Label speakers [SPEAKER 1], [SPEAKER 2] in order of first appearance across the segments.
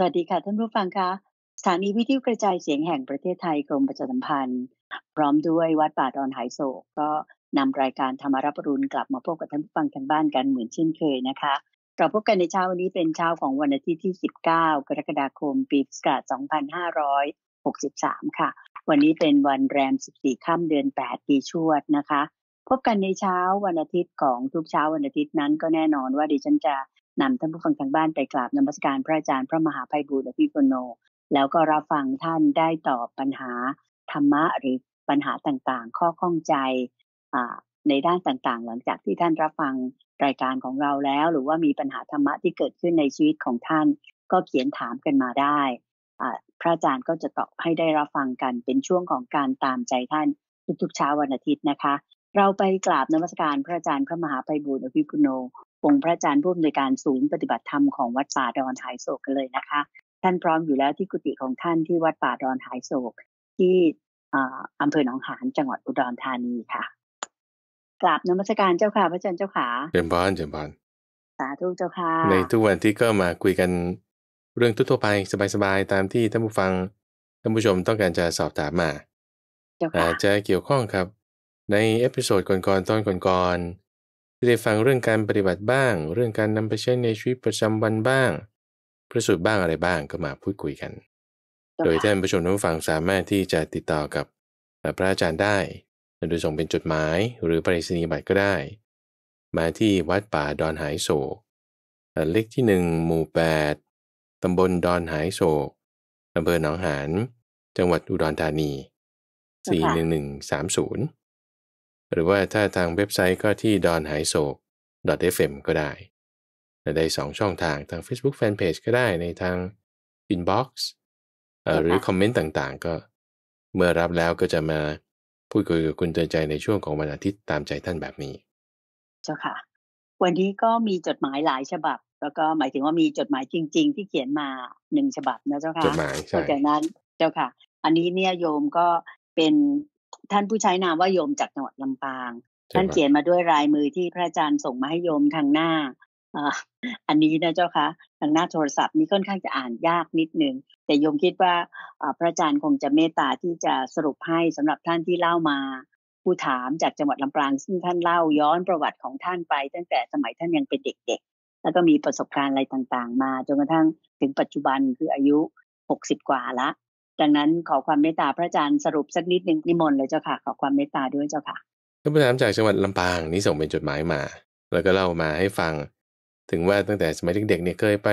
[SPEAKER 1] สวัสดีค่ะท่านผู้ฟังคะสถานีวิทยุกระจายเสียงแห่งประเทศไทยกรมประชาสัมพันธ์ พร้อมด้วยวัดป่าดอนหายโศก ก็นำรายการธรรมารับรุณกลับมาพบกับท่านผู้ฟังทางบ้านกันเหมือนเช่นเคยนะคะ เราพบกันในเช้าวันนี้เป็นเช้าของวันอาทิตย์ที่ 19 กรกฎาคมปีพุทธศักราช2563 ค่ะ วันนี้เป็นวันแรม14ค่ำเดือน8ปีชวดนะคะ พบกันในเช้าวันอาทิตย์ของทุกเช้าวันอาทิตย์นั้น ก็แน่นอนว่าดิฉันจะนำท่านผู้ฟังทางบ้านไปกราบนมัสการพระอาจารย์พระมหาไพบูร์อภิปุโน แล้วก็รับฟังท่านได้ตอบปัญหาธรรมะหรือปัญหาต่างๆ ข้อข้องใจในด้านต่างๆ หลังจากที่ท่านรับฟังรายการของเราแล้ว หรือว่ามีปัญหาธรรมะที่เกิดขึ้นในชีวิตของท่านก็เขียนถามกันมาได้พระอาจารย์ก็จะตอบให้ได้รับฟังกันเป็นช่วงของการตามใจท่านทุกๆเช้าวันอาทิตย์นะคะเราไปกราบนมัสการพระอาจารย์ พระมหาไพบูลอภิปุโนองค์พระอาจารย์ผู้อำนวยการศูนย์ปฏิบัติธรรมของวัดป่าดอนหายโศกกันเลยนะคะ ท่านพร้อมอยู่แล้วที่กุฏิของท่านที่วัดป่าดอนหายโศก ที่อำเภอหนองหานจังหวัดอุดรธานีค่ะกราบนมัสการเจ้าค่ะพระอาจารย์เจ้าค่ะ
[SPEAKER 2] เจริญพนเจริญพน
[SPEAKER 1] สาธุเจ้าค่ะ ใน
[SPEAKER 2] ทุกวันที่ก็มาคุยกัน เรื่องทั่วไปสบายๆตามที่ท่านผู้ฟังท่านผู้ชมต้องการจะสอบถามมาอาจจะเกี่ยวข้องครับในเอพิโซดก่อนๆตอนก่อนที่ได้ฟังเรื่องการปฏิบัติบ้าง เรื่องการนำไปใช้ในชีวิตประจำวันบ้าง ประสูตรบ้างอะไรบ้างก็มาพูดคุยกัน โดยท่านผู้ชมทุกฟังสามารถที่จะติดต่อกับพระอาจารย์ได้โดยส่งเป็นจดหมายหรือไปรษณียบัตรก็ได้ มาที่วัดป่าดอนหายโศก เลขที่1หมู่8ตำบลดอนหายโศกอำเภอหนองหานจังหวัดอุดรธานี41130หรือว่าถ้าทางเว็บไซต์ก็ที่ดอนหายโศก .fm ก็ได้ ได้สองช่องทางทาง Facebook Fanpage ก็ได้ในทาง Inbox หรือคอมเมนต์ต่างๆ ก็เมื่อรับแล้วก็จะมาพูดคุยกับคุณเตือนใจในช่วงของวันอาทิตย์ตามใจท่านแบบนี้
[SPEAKER 1] เจ้าค่ะ วันนี้ก็มีจดหมายหลายฉบับ แล้วก็หมายถึงว่ามีจดหมายจริง ๆ ที่เขียนมาหนึ่งฉบับนะเจ้าค่ะจดหมายใช่จากนั้นเจ้าค่ะ อันนี้เนี่ยโยมก็เป็นท่านผู้ใช้นามว่าโยมจากจังหวัดลำปาง ท่านเขียนมาด้วยลายมือที่พระอาจารย์ส่งมาให้โยมทางหน้าอันนี้นะเจ้าคะ ทางหน้าโทรศัพท์นี้ค่อนข้างจะอ่านยากนิดนึง แต่โยมคิดว่าพระอาจารย์คงจะเมตตาที่จะสรุปให้สำหรับท่านที่เล่ามา ผู้ถามจากจังหวัดลำปาง ซึ่งท่านเล่าย้อนประวัติของท่านไป ตั้งแต่สมัยท่านยังเป็นเด็ก ๆ แล้วก็มีประสบการณ์อะไรต่างๆ มาจนกระทั่งถึงปัจจุบันคืออายุ60กว่าละดังนั้นขอความเมตตาพระอาจารย์สรุปสักนิดหนึ่งนิมนต์เลยเจ้าค่ะ ขอความเมตตาด้วยเจ้าค่ะ
[SPEAKER 3] ท่านผู้
[SPEAKER 2] ถามจากจังหวัดลำปางนี่ส่งเป็นจดหมายมา แล้วก็เล่ามาให้ฟังถึงว่าตั้งแต่สมัยเด็กๆเนี่ยเคยไป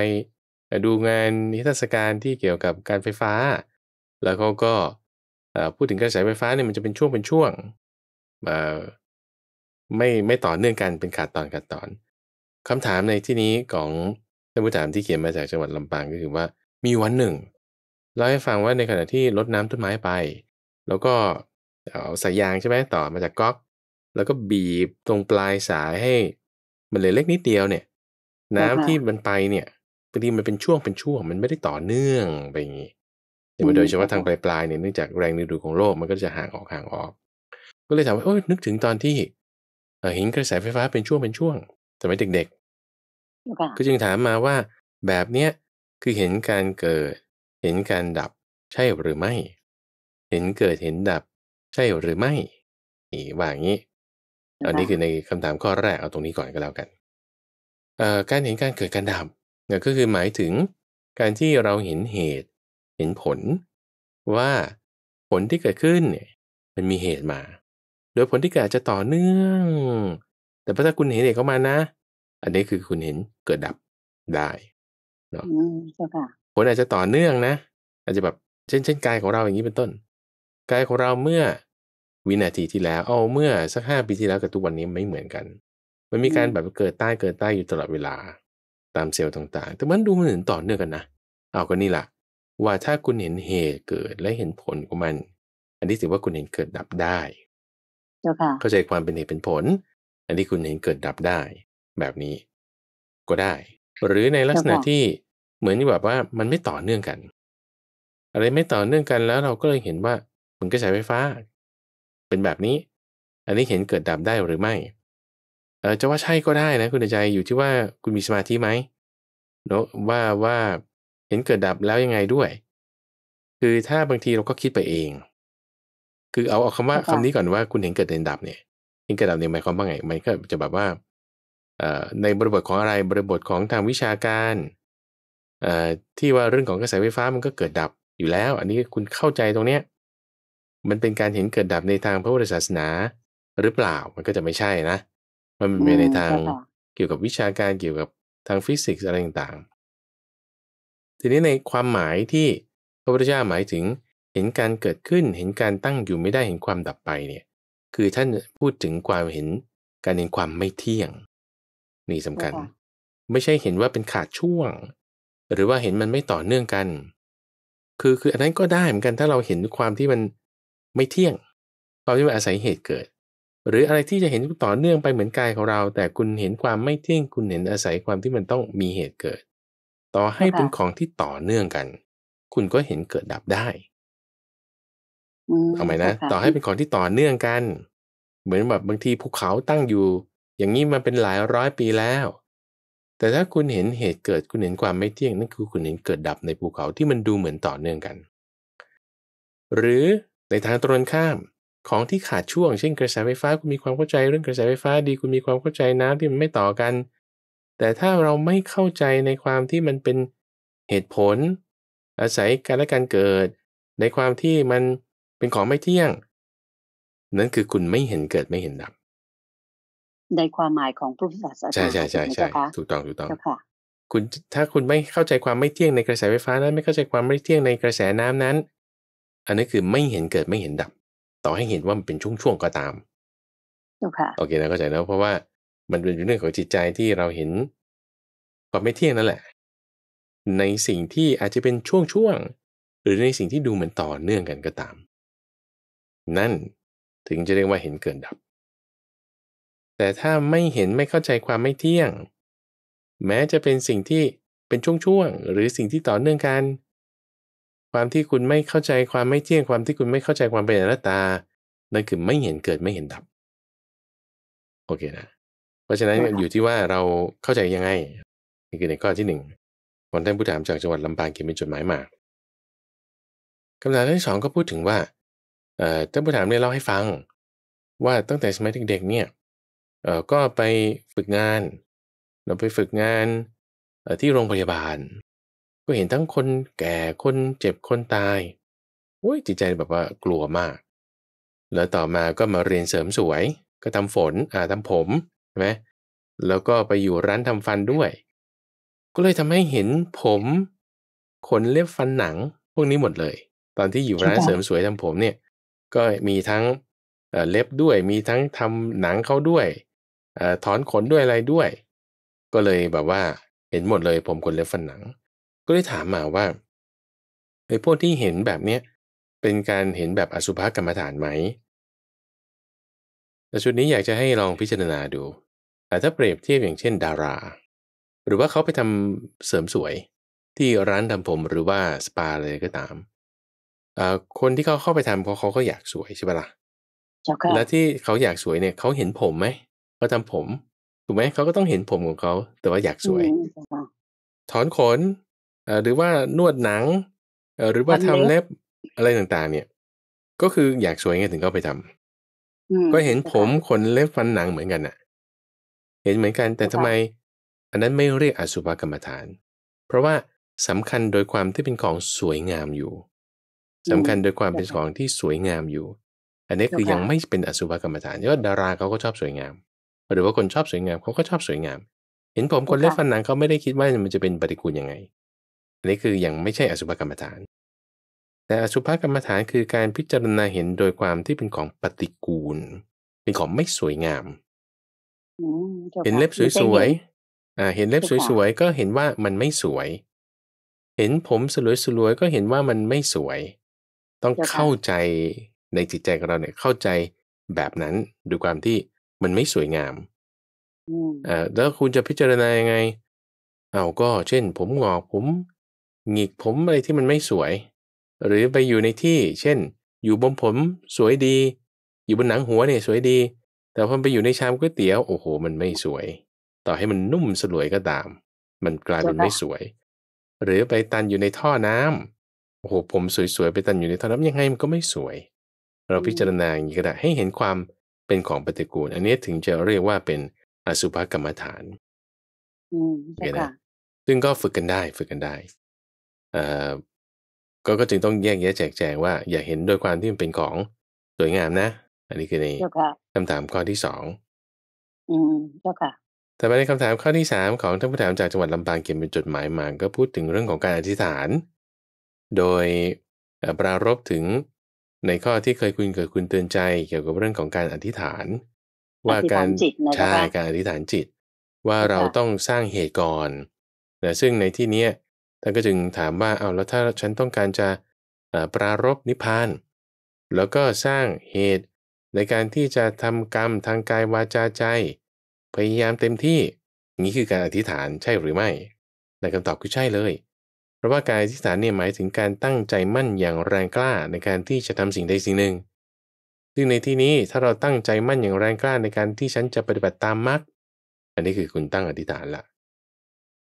[SPEAKER 2] ดูงานนิทรรศการที่เกี่ยวกับการไฟฟ้า แล้วเขาก็พูดถึงกระแสไฟฟ้าเนี่ยมันจะเป็นช่วงเป็นช่วงไม่ไม่ต่อเนื่องกันเป็นขาดตอนขาดตอนคำถามในที่นี้ของท่านผู้ถามที่เขียนมาจากจังหวัดลำปางก็คือว่ามีวันหนึ่งเล่าให้ฟังว่าในขณะที่รดน้ำต้นไม้ไป แล้วก็เอาสายยางใช่ไหมต่อมาจากก๊อก แล้วก็บีบตรงปลายสายให้ มันเหลือเล็กนิดเดียวเนี่ย น้ำที่มันไปเนี่ยบางทีมันเป็นช่วงเป็นช่วง มันไม่ได้ต่อเนื่องไปอย่างนี้ แต่โดยเฉพาะทางปลายปลายเนี่ยเนื่องจากแรงดึงดูดของโลก มันก็จะห่างออกห่างออก ก็เลยถามว่าโอ้ยนึกถึงตอนที่เห็นกระแสไฟฟ้าเป็นช่วงเป็นช่วงสมัยเด็ก
[SPEAKER 4] ๆก็จึ
[SPEAKER 2] งถามมาว่าแบบเนี้ยคือเห็นการเกิดเห็นการดับใช่หรือไม่ เห็นเกิดเห็นดับใช่หรือไม่ นี่ว่าอย่างนี้อันนี้คือในคำถามข้อแรกเอาตรงนี้ก่อนก็แล้วกันการเห็นการเกิดการดับก็คือหมายถึงการที่เราเห็นเหตุ เห็นผล ว่าผลที่เกิดขึ้นเนี่ย มันมีเหตุมา โดยผลที่เกิดจะต่อเนื่อง แต่ถ้าคุณเห็นเหตุเข้ามานะ อันนี้คือคุณเห็นเกิดดับได้เนาะผลอาจจะต่อเนื่องนะอาจจะแบบเช่นเช่นกายของเราอย่างนี้เป็นต้นกายของเราเมื่อวินาทีที่แล้วเอาเมื่อสักห้าปีที่แล้วกับทุกวันนี้ไม่เหมือนกัน มันมีการแบบเกิดใต้เกิดใต้อยู่ตลอดเวลา ตามเซลล์ต่างๆแต่มันดูเหมือนต่อเนื่องกันนะเอาก็นี่แหละว่าถ้าคุณเห็นเหตุเกิดและเห็นผลของมัน อันนี้ถือว่าคุณเห็นเกิดดับได้เข้าใจความเป็นเหตุเป็นผล อันนี้คุณเห็นเกิดดับได้ แบบนี้ก็ได้ หรือในลักษณะที่เหมือนที่แบบว่ามันไม่ต่อเนื่องกัน อะไรไม่ต่อเนื่องกันแล้วเราก็เลยเห็นว่ามันกระแสไฟฟ้า เป็นแบบนี้ อันนี้เห็นเกิดดับได้หรือไม่เออจะว่าใช่ก็ได้นะคุณใจอยู่ที่ว่าคุณมีสมาธิไหมเนาะว่าว่าเห็นเกิดดับแล้วยังไงด้วย คือถ้าบางทีเราก็คิดไปเอง คือเอาเอาคำว่าคำนี้ก่อนว่าคุณเห็นเกิดเด็นดับเนี่ยเห็นเกิดดับเนี่ยหมายความว่าไงมันก็จะแบบว่าในบริบทของอะไรบริบทของทางวิชาการที่ว่าเรื่องของกระแสไฟฟ้ามันก็เกิดดับอยู่แล้ว อันนี้คุณเข้าใจตรงเนี้ย มันเป็นการเห็นเกิดดับในทางพระพุทธศาสนาหรือเปล่า มันก็จะไม่ใช่นะมันเป็นในทางเกี่ยวกับวิชาการเกี่ยวกับทางฟิสิกส์อะไรต่างๆทีนี้ในความหมายที่พระพุทธเจ้าหมายถึงเห็นการเกิดขึ้นเห็นการตั้งอยู่ไม่ได้เห็นความดับไปเนี่ย คือท่านพูดถึงความเห็นการเห็นความไม่เที่ยง นี่สำคัญ ไม่ใช่เห็นว่าเป็นขาดช่วงหรือว่าเห็นมันไม่ต่อเนื่องกัน คือคืออันนั้นก็ได้เหมือนกัน ถ้าเราเห็นความที่มันไม่เที่ยงความที่มันอาศัยเหตุเกิด หรืออะไรที่จะเห็นต่อเนื่องไปเหมือนกายของเรา แต่คุณเห็นความไม่เที่ยงคุณเห็นอาศัยความที่มันต้องมีเหตุเกิด ต่อให้เป็นของที่ต่อเนื่องกัน คุณก็เห็นเกิดดับได้
[SPEAKER 4] เอาไหมนะต่อให้เป็
[SPEAKER 2] นของที่ต่อเนื่องกัน เหมือนแบบบางทีภูเขาตั้งอยู่ อย่างนี้มาเป็นหลายร้อยปีแล้วแต่ถ้าคุณเห็นเหตุเกิดคุณเห็นความไม่เที่ยงนั่นคือคุณเห็นเกิดดับในภูเขาที่มันดูเหมือนต่อเนื่องกัน หรือในทางตรงข้ามของที่ขาดช่วง เช่นกระแสไฟฟ้าคุณมีความเข้าใจเรื่องกระแสไฟฟ้าดีคุณมีความเข้าใจน้ำที่มันไม่ต่อกัน แต่ถ้าเราไม่เข้าใจในความที่มันเป็นเหตุผล อาศัยการและการเกิดในความที่มันเป็นของไม่เที่ยง นั่นคือคุณไม่เห็นเกิดไม่เห็นดับ
[SPEAKER 1] ในความหมายของพรุทธศาสนาใช่ใช่ใช่ใช่ถู
[SPEAKER 2] กต้องถูกต้องค่ะคุณถ้าคุณไม่เข้าใจความไม่เที่ยงในกระแสไฟฟ้านั้น ไม่เข้าใจความไม่เที่ยงในกระแสน้ำนั้น อันนี้คือไม่เห็นเกิดไม่เห็นดับ ต่อให้เห็นว่ามันเป็นช่วง ๆ ก็ตามโอเคนะเข้าใจแล้วเพราะว่ามันเป็นเรื่องของจิตใจที่เราเห็นความไม่เที่ยงนั่นแหละ ในสิ่งที่อาจจะเป็นช่วงๆหรือในสิ่งที่ดูเหมือนต่อเนื่องกันก็ตาม นั่นถึงจะเรียกว่าเห็นเกิดดับแต่ถ้าไม่เห็นไม่เข้าใจความไม่เที่ยง แม้จะเป็นสิ่งที่เป็นช่วงๆหรือสิ่งที่ต่อเนื่องกัน ความที่คุณไม่เข้าใจความไม่เที่ยงความที่คุณไม่เข้าใจความเป็นอนัตตา นั่นคือไม่เห็นเกิดไม่เห็นดับ โอเคนะ เพราะฉะนั้นอยู่ที่ว่าเราเข้าใจยังไงนี่คือในข้อที่หนึ่งคนท่านผู้ถามจากจังหวัดลำปางเขียนเป็นจดหมายมาคำถามที่สองก็พูดถึงว่าท่านผู้ถามเนี่ยเล่าให้ฟัง ว่าตั้งแต่สมัยเด็กๆเนี่ยเออก็ไปฝึกงาน เราไปฝึกงานที่โรงพยาบาล ก็เห็นทั้งคนแก่คนเจ็บคนตายโอ้ยจิตใจแบบว่ากลัวมาก แล้วต่อมาก็มาเรียนเสริมสวยก็ทำฝนอ่าทำผมใช่ไหมแล้วก็ไปอยู่ร้านทำฟันด้วย ก็เลยทำให้เห็นผม ขนเล็บฟันหนัง พวกนี้หมดเลย ตอนที่อยู่ร้านเสริมสวยทำผมเนี่ยก็มีทั้งเล็บด้วย มีทั้งทำหนังเขาด้วยอถอนขนด้วยอะไรด้วย ก็เลยแบบว่า เห็นหมดเลยผมขนเล็บฝันหนัง ก็เลยถามมาว่าไอ้พวกที่เห็นแบบเนี้ยเป็นการเห็นแบบอสุภกรรมฐานไหมแต่ชุดนี้อยากจะให้ลองพิจารณาดูแต่ถ้าเปรียบเทียบอย่างเช่นดารา หรือว่าเขาไปทำเสริมสวยที่ร้านทำผมหรือว่าสปาเลยก็ตามคนที่เขาเข้าไปทำเพราะเขาก็อยากสวยใช่ปะละ่ะ แล้วที่เขาอยากสวยเนี่ยเขาเห็นผมไหมเขาทาผมถูกไหมเขาก็ต้องเห็นผมของเขา แต่ว่าอยากสวย ถอนขนหรือว่านวดหนังหรือว่าทำเล็บอะไรต่างๆเนี่ย ก็คืออยากสวยไงถึงก็ไปทำก็เห็นผมขนเล็บฟันหนังเหมือนกันน่ะเห็นเหมือนกันแต่ทำไม อันนั้นไม่เรียกอสุภกรรมฐาน เพราะว่าสำคัญโดยความที่เป็นของสวยงามอยู่ สำคัญโดยความเป็นของที่สวยงามอยู่ อันนี้คือยังไม่เป็นอสุภกรรมฐานเพราะดาราเขาก็ชอบสวยงามหรือว่าคนชอบสวยงามเขาก็ชอบสวยงาม เห็นผมคนเล็บฟันหนังเขาไม่ได้คิดว่ามันจะเป็นปฏิกูลยังไงอันนี้คือยังไม่ใช่อสุภกรรมฐาน แต่อสุภกรรมฐานคือการพิจารณาเห็นโดยความที่เป็นของปฏิกูล เป็นของไม่สวยงาม
[SPEAKER 4] เห็นเล็บสวย
[SPEAKER 2] ๆอ่าเห็นเล็บสวยๆก็เห็นว่ามันไม่สวย เห็นผมสวยๆก็เห็นว่ามันไม่สวย ต้องเข้าใจในจิตใจของเราเนี่ยเข้าใจแบบนั้นด้วยความที่มันไม่สวยงามอ่าแล้วคุณจะพิจารณายังไง เอาก็เช่นผมงอกผมหงิกผมอะไรที่มันไม่สวย หรือไปอยู่ในที่ เช่น อยู่บนผมสวยดี อยู่บนหนังหัวเนี่ยสวยดี แต่พอไปอยู่ในชามก๋วยเตี๋ยว โอ้โหมันไม่สวย ต่อให้มันนุ่มสลวยก็ตาม มันกลายเป็นไม่สวย หรือไปตันอยู่ในท่อน้ำ โอ้โหผมสวยๆไปตันอยู่ในท่อน้ำยังไงมันก็ไม่สวย เราพิจารณาอย่างนี้ก็ได้ให้เห็นความเป็นของปฏิกูล อันนี้ถึงจะเรียกว่าเป็นอสุภกรรมฐาน อืมใช่ค่ะ ซึ่งก็ฝึกกันได้ฝึกกันได้เอ่อก็จึงต้องแยกแยะแจกแจง ว่าอย่าเห็นโดยความที่มันเป็นของสวยงามนะ อันนี้คือในคำถามข้อที่สอง
[SPEAKER 4] อืมเจ้าค่ะ
[SPEAKER 2] แต่ไปในคำถามข้อที่สามของท่านผู้ถามจากจังหวัดลำปางเขียนเป็นจดหมายมา ก็พูดถึงเรื่องของการอธิษฐาน โดยปรารบถึงในข้อที่เคยคุณเกิดคุณเตือนใจเกี่ยวกับเรื่องของการอธิษฐาน ว่าการใช่การอธิษฐานจิต ว่าเราต้องสร้างเหตุก่อนนะซึ่งในที่นี้ท่านก็จึงถามว่าเอาแล้วถ้าฉันต้องการจะปรารบนิพพาน แล้วก็สร้างเหตุในการที่จะทำกรรมทางกายวาจาใจ พยายามเต็มที่นี้คือการอธิษฐานใช่หรือไม่ในคำตอบคือใช่เลยราะว่ากายที่ฐานเนี่ยหมายถึงการตั้งใจมั่นอย่างแรงกล้าในการที่จะทำสิ่งใดสิ่งหนึ่ง ซึ่งในที่นี้ถ้าเราตั้งใจมั่นอย่างแรงกล้าในการที่ฉันจะปฏิบัติตามมรรค อันนี้คือคุณตั้งอธิษฐานละ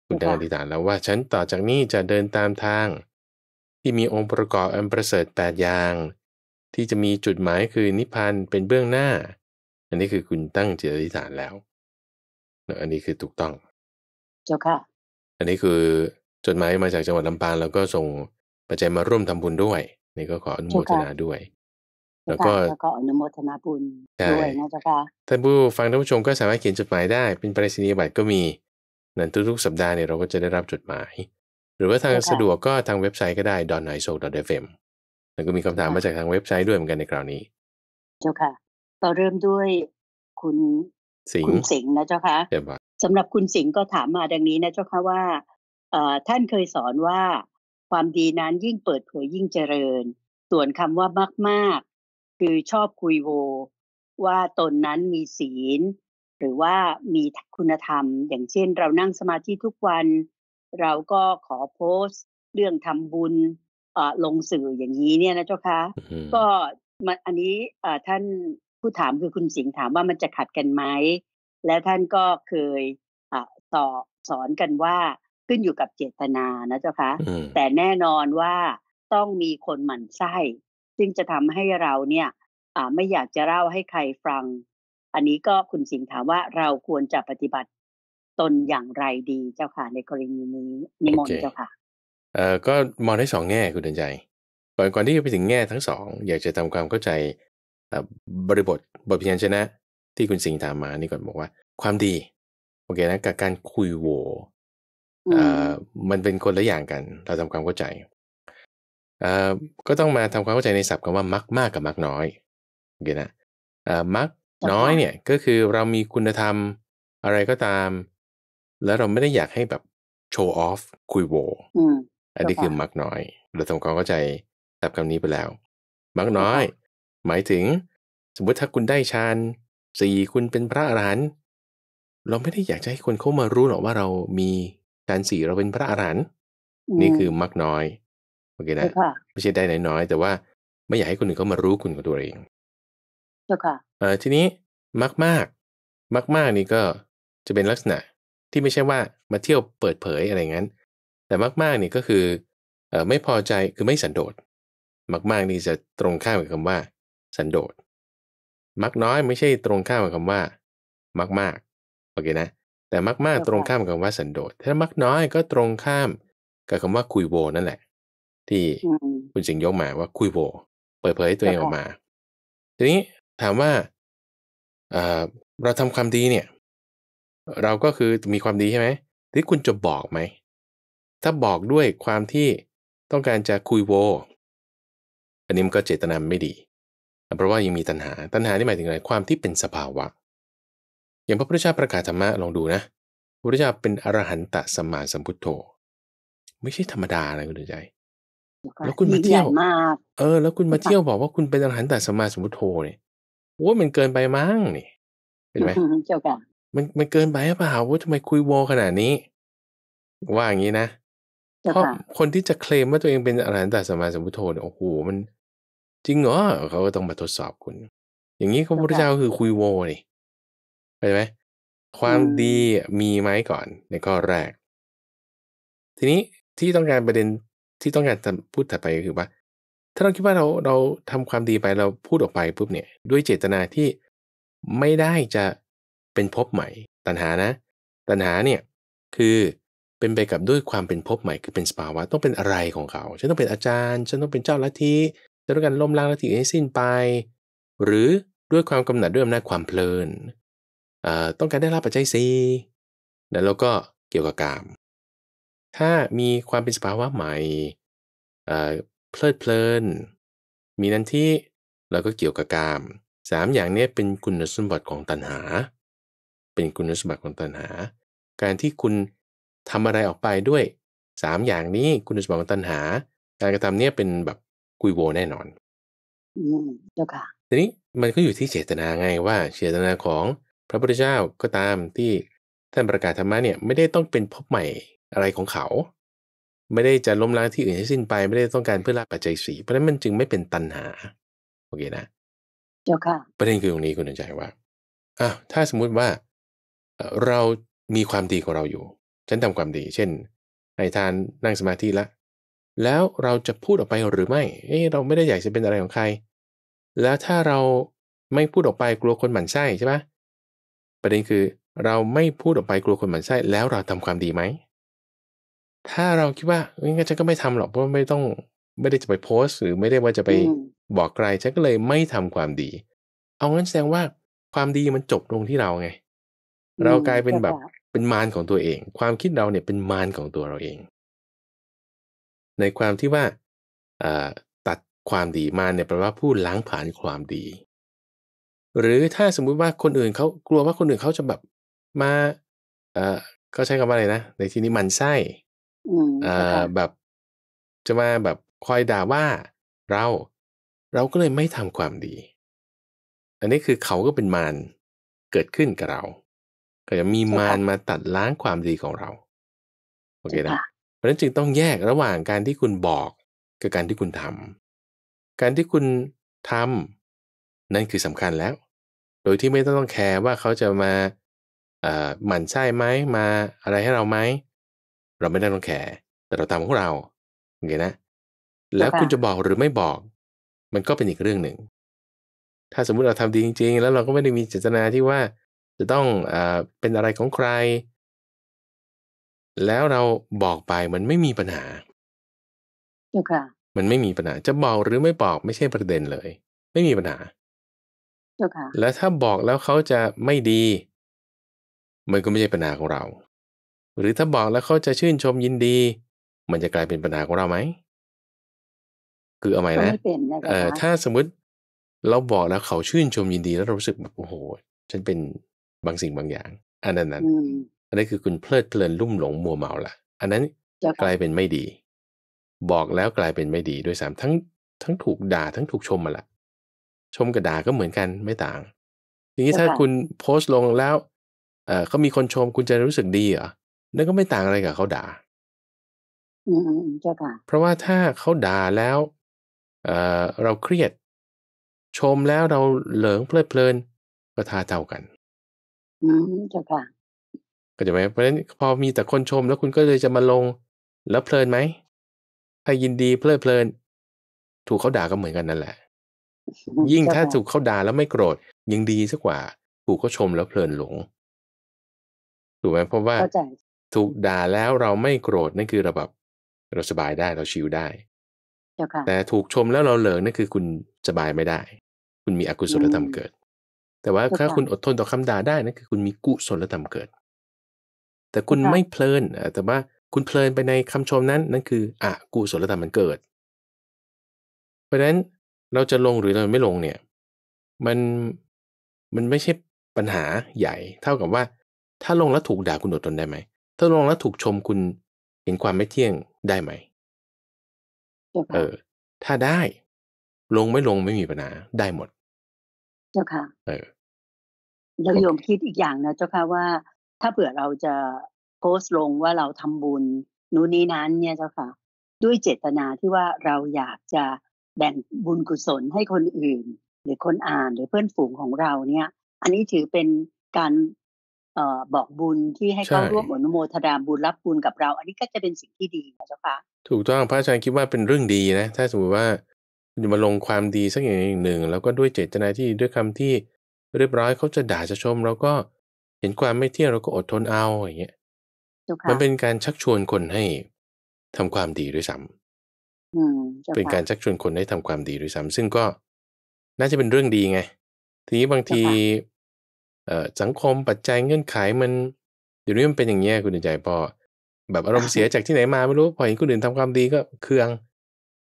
[SPEAKER 2] คุณตั้งอธิษฐานแล้วว่า ฉันต่อจากนี้จะเดินตามทาง ที่มีองค์ประกอบอันประเสริฐแปดอย่าง ที่จะมีจุดหมายคือนิพพานเป็นเบื้องหน้า อันนี้คือคุณตั้งจิตอธิษฐานแล้วอันนี้คือถูกต้อง เจ้าค่ะอันนี้คือจดหมายมาจากจังหวัดลำปางแล้วก็ส่งปัจจัยมาร่วมทำบุญด้วยนี่ก็ขออนุโมทนาด้วย แล้วก็
[SPEAKER 1] อนุโมทนาบุญด้วยนะเจ้าค่ะ
[SPEAKER 2] ท่านผู้ฟังท่านผู้ชมก็สามารถเขียนจดหมายได้เป็นไปรษณียบัตรก็มี นั้นทุกๆสัปดาห์เนี่ยเราก็จะได้รับจดหมาย หรือว่าทางสะดวกก็ทางเว็บไซต์ก็ได้ d o n i s o d f m แล้วก็มีคำถามมาจากทางเว็บไซต์ด้วยเหมือนกันในคราวนี้
[SPEAKER 1] เจ้าค่ะต่อเริ่มด้วยคุณสิงห์นะเจ้าค่ะสำหรับคุณสิงห์ก็ถามมาดังนี้นะ เจ้าค่ะว่าท่านเคยสอนว่าความดีนั้นยิ่งเปิดเผยยิ่งเจริญ ส่วนคำว่ามากมากคือชอบคุยโว ว่าตนนั้นมีศีล หรือว่ามีคุณธรรม อย่างเช่น เรานั่งสมาธิทุกวัน เราก็ขอโพสต์เรื่องทำบุญลงสื่ออย่างนี้เนี่ยนะเจ้าคะก็มันอันนี้ท่านผู้ถามคือคุณสิงห์ถามว่ามันจะขัดกันไหม และท่านก็เคยสอสอนกันว่าขึ้นอยู่กับเจตนานะเจ้าคะแต่แน่นอนว่าต้องมีคนหมั่นไส้ซึ่งจะทำให้เราเนี่ยไม่อยากจะเล่าให้ใครฟัง อันนี้ก็คุณสิงห์ถามว่าเราควรจะปฏิบัติตนอย่างไรดีเจ้าค่ะในกรณีนี้นิมนต์เจ้าค่ะ
[SPEAKER 2] เอ่อก็มองได้สองแง่คุณเดินใจก่อนก่อนที่จะไปถึงแง่ทั้งสอง อยากจะทำความเข้าใจบริบทบทพิจารณาที่คุณสิงห์ถามมา นี่ก่อนบอกว่า ความดี โอเคนะกับการคุยโวมันเป็นคนละอย่างกันเราทำความเข้าใจก็ต้องมาทำความเข้าใจในศัพท์คำว่ามักมากกับมักน้อยโอเคนะมักน้อยเนี่ย ก็คือเรามีคุณธรรมอะไรก็ตาม แล้วเราไม่ได้อยากให้แบบโชว์ออฟคุยโวอันนี้คือมักน้อยเราทำความเข้าใจศัพท์คำนี้ไปแล้ว มักน้อย หมายถึง สมมติถ้าคุณได้ฌานสี่คุณเป็นพระอรหันต์เราไม่ได้อยากจะให้คนเข้ามารู้หรอกว่าเรามีัานสี่เราเป็นพระอรหันต์นี่คือมักน้อยโอเคนะ ไม่ใช่ได้ไหนน้อย แต่ว่าไม่อยากให้คนอื่นเขามารู้คุณของตัวเองเจ้าค่ะเออทีนี้ มากมากมากมากนี่ก็จะเป็นลักษณะ ที่ไม่ใช่ว่ามาเที่ยวเปิดเผยอะไรงั้น แต่มากมากนี่ก็คือเออไม่พอใจคือไม่สันโดษมากมากนี่จะตรงข้ามกับคำว่าสันโดษมักน้อย ไม่ใช่ตรงข้ามกับคำว่ามากมากโอเคนะแต่มากๆตรงข้ามกับว่าสันโดษถ้ามากน้อยก็ตรงข้าม กับคำว่าคุยโวนั่นแหละ ที่คุณสิงยกมาว่าคุยโว เปิดเผยตัวเองออกมา ทีนี้ถามว่าเราทำความดีเนี่ย เราก็คือมีความดีใช่ไหมที่คุณจะบอกไหม ถ้าบอกด้วยความที่ต้องการจะคุยโว อันนี้มันก็เจตนาไม่ดี เพราะว่ายังมีตัณหาตัณหาที่หมายถึงอะไรความที่เป็นสภาวะอย่างพระพุทธเจ้าประกาศธรรมะลองดูนะพระพุทธเจ้าเป็นอรหันตสัมมาสัมพุทโธไม่ใช่ธรรมดาอะคุณใจ แล้วคุณมาเที่ยวเออ แล้วคุณมาเที่ยวบอกว่าคุณเป็นอรหันตสัมมาสัมพุทโธเนี่ยว่ามันเกินไปมั้งนี่เห็นไหมเจ้าก่มันมันเกินไปหเปล่าว่าทำไมคุยโวขนาดนี้ ว่าอย่างนี้นะเพราะคนที่จะเคลมว่าตัวเองเป็นอรหันตสัมมาสัมพุทโธเนี่ยโอ้โหมัน จริงเหรอเขาก็ต้องมาทดสอบคุณ อย่างนี้พระพุทธเจ้าคือคุยโวนี่เขไหมความดีมีไหมก่อนในข้อแรก ทีนี้ที่ต้องการประเด็นที่ต้องการพูดถัดไปก็คือว่า ถ้าเราคิดว่าเราเราทำความดีไปเราพูดออกไปปุ๊บเนี่ย ด้วยเจตนาที่ไม่ได้จะเป็นพบใหม่ ตัณหานะ ตัณหาเนี่ยคือเป็นไปกับด้วยความเป็นพบใหม่ คือเป็นสภาวะต้องเป็นอะไรของเขา ฉันต้องเป็นอาจารย์ ฉันต้องเป็นเจ้าลัทธิฉันต้องการล้มล้างลัทธิให้สิ้นไป หรือด้วยความกำหนัดด้วยอำนาจความเพลินต้องการได้รับปัจจัยสี่ แล้วก็เกี่ยวกับกามถ้ามีความเป็นสภาวะใหม่เพลิดเพลิน มีนันที่เราก็เกี่ยวกับกามสามอย่างนี้เป็นคุณสมบัติของตัณหา เป็นคุณสมบัติของตัณหา การที่คุณทำอะไรออกไปด้วย 3 อย่างนี้คุณสมบัติของตัณหา การกระทำเนี้ยเป็นแบบกุยโวแน่นอน
[SPEAKER 4] อืมเจ้าค่ะ
[SPEAKER 2] ทีนี้มันก็อยู่ที่เจตนาไงว่าเจตนาของพระพุทธเจ้าก็ตามที่ท่านประกาศธรรมะเนี่ย ไม่ได้ต้องเป็นพบใหม่อะไรของเขา ไม่ได้จะล้มล้างที่อื่นให้สิ้นไป ไม่ได้ต้องการเพื่อละปัจจัยสีเพราะนั้นมันจึงไม่เป็นตันหา โอเคนะเจ้าค่ะประเด็นคือตรงนี้คุณนใจว่าอ้าวถ้าสมมุติว่าเรามีความดีของเราอยู่ฉันทำความดี เช่นให้ทานนั่งสมาธิละ แล้วเราจะพูดออกไปหรือไม่ เอ้เราไม่ได้อยากจะเป็นอะไรของใคร แล้วถ้าเราไม่พูดออกไปกลัวคนหมั่นไส้ใช่ปะประเด็นคือเราไม่พูดออกไปกลัวคนหมั่นไส้แล้วเราทำความดีไหม ถ้าเราคิดว่างั้นฉันก็ไม่ทำหรอกเพราะไม่ต้องไม่ได้จะไปโพสต์หรือไม่ได้ว่าจะไปบอกใครฉันก็เลยไม่ทำความดี เอางั้นแสดงว่าความดีมันจบลงที่เราไง เรากลายเป็นแบบเป็นมารของตัวเอง ความคิดเราเนี่ยเป็นมารของตัวเราเอง ในความที่ว่าตัดความดีมารเนี่ยแปลว่าผู้ล้างผ่านความดีหรือถ้าสมมุติว่าคนอื่นเขากลัวว่าคนอื่นเขาจะแบบมา เอ่อก็ใช้คำว่าอะไรนะ ในที่นี้มันไส้อ่าแบบจะมาแบบคอยด่าว่าเรา เราก็เลยไม่ทำความดี อันนี้คือเขาก็เป็นมารเกิดขึ้นกับเราก็จะมีมารมาตัดล้างความดีของเรา โอเคนะ เพราะฉะนั้นจึงต้องแยกระหว่างการที่คุณบอกกับการที่คุณทำ การที่คุณทำนั่นคือสำคัญแล้วโดยที่ไม่ต้องแคร์ว่าเขาจะมาหมั่นไส้ไหมมาอะไรให้เราไหมเราไม่ได้ต้องแคร์แต่เราทำของเราโอเคนะ แล้วคุณจะบอกหรือไม่บอก มันก็เป็นอีกเรื่องหนึ่ง ถ้าสมมุติเราทำดีจริง ๆ แล้วเราก็ไม่ได้มีเจตนาที่ว่าจะต้องอเป็นอะไรของใคร แล้วเราบอกไปมันไม่มีปัญหาคมันไม่มีปัญหา จะบอกหรือไม่บอกไม่ใช่ประเด็นเลย ไม่มีปัญหาแล้วถ้าบอกแล้วเขาจะไม่ดี มันก็ไม่ใช่ปัญหาของเรา หรือถ้าบอกแล้วเขาจะชื่นชมยินดี มันจะกลายเป็นปัญหาของเราไหมคือเอาใหม่นะเออถ้าสมมุติ เราบอกแล้วเขาชื่นชมยินดีแล้วเรารู้สึกแบบโอ้โห ฉันเป็นบางสิ่งบางอย่าง อันนั้นนั้นอันนี้คือคุณเพลิดเพลินลุ่มหลงมัวเมาละอันนั้นกลายเป็นไม่ดี บอกแล้วกลายเป็นไม่ดี ด้วยซ้ำทั้ง ทั้งถูกด่า ทั้งถูกชมมาละชมกระดาก็เหมือนกันไม่ต่าง ทีนี้ถ้าคุณโพสต์ลงแล้วเขามีคนชม คุณจะรู้สึกดีเหรอ นั่นก็ไม่ต่างอะไรกับเขาด่า
[SPEAKER 4] อืมเจ้าค่ะ
[SPEAKER 2] เพราะว่าถ้าเขาด่าแล้วเอเราเครียดชมแล้วเราเหลิงเพลิดเพลิน ก็ท่าเท่ากัน
[SPEAKER 1] อืมเจ้าค่ะ
[SPEAKER 2] ก็จะไหมเพราะฉะนั้นพอมีแต่คนชม แล้วคุณก็เลยจะมาลงแล้วเพลินไหม ถ้ายินดี เพลิดเพลิน ถูกเขาด่าก็เหมือนกันนั่นแหละยิ่งถ้าถูกเขาด่าแล้วไม่โกรธยังดีสักกว่า ถูกเขาชมแล้วเพลินหลงถูกไหมเพราะว่าถูกด่าแล้วเราไม่โกรธนั่นคือเราแบบเราสบายได้เราชิลได้แต่ถูกชมแล้วเราเหลิงนั่นคือ คุณสบายไม่ได้ คุณมีอกุศลธรรมเกิด แต่ว่าถ้าคุณอดทนต่อคำด่าได้นั่นคือ คุณมีกุศลธรรมเกิด แต่คุณไม่เพลินแต่ว่าคุณเพลินไปในคำชมนั้นนั่นคืออกุศลธรรมมันเกิด เพราะฉะนั้นเราจะลงหรือเราไม่ลงเนี่ย มันมันไม่ใช่ปัญหาใหญ่เท่ากับว่าถ้าลงแล้วถูกด่าคุณอดทนได้ไหมถ้าลงแล้วถูกชมคุณเห็นความไม่เที่ยงได้ไหมเออ ถ้าได้ ลงไม่ลงไม่มีปัญหาได้หมด เจ้าค่ะ เออ
[SPEAKER 1] แล้วโยมคิดอีกอย่างนะเจ้าค่ะว่า ถ้าเผื่อเราจะโพสต์ลงว่าเราทำบุญ นู่นนี่นั้นเนี่ยเจ้าค่ะ ด้วยเจตนาที่ว่าเราอยากจะแบ่งบุญกุศลให้คนอื่น หรือคนอ่านหรือเพื่อนฝูงของเราเนี่ย อันนี้ถือเป็นการออบอกบุญที่ให้เขาร่วมอนุโมทนาบุญรับบุญกับเรา อันนี้ก็จะเป็นสิ่งที่ดีนะเจ้าค่ะ
[SPEAKER 2] ถูกต้องพระอาจารย์คิดว่าเป็นเรื่องดีนะ ถ้าสมมติว่าจะมาลงความดีสักอย่างหนึ่งแล้วก็ด้วยเจตนาที่ด้วยคำที่เรียบร้อยเขาจะด่าจะชม เราก็เห็นความไม่เที่ยงเราก็อดทนเอาอย่างเงี้ยมันเป็นการชักชวนคนให้ทำความดีด้วยซ้ำเป็นการชักชวนคนให้ทำความดีด้วยซ้ำซึ่งก็น่าจะเป็นเรื่องดีไง ทีนี้บางทีสังคมปัจจัยเงื่อนไขมันเดี๋ยวนี้มันเป็นอย่างนี้คุณใจพอแบบอารมณ์เสียจากที่ไหนมาไม่รู้พอเห็นคนอื่นทำความดีก็เคือง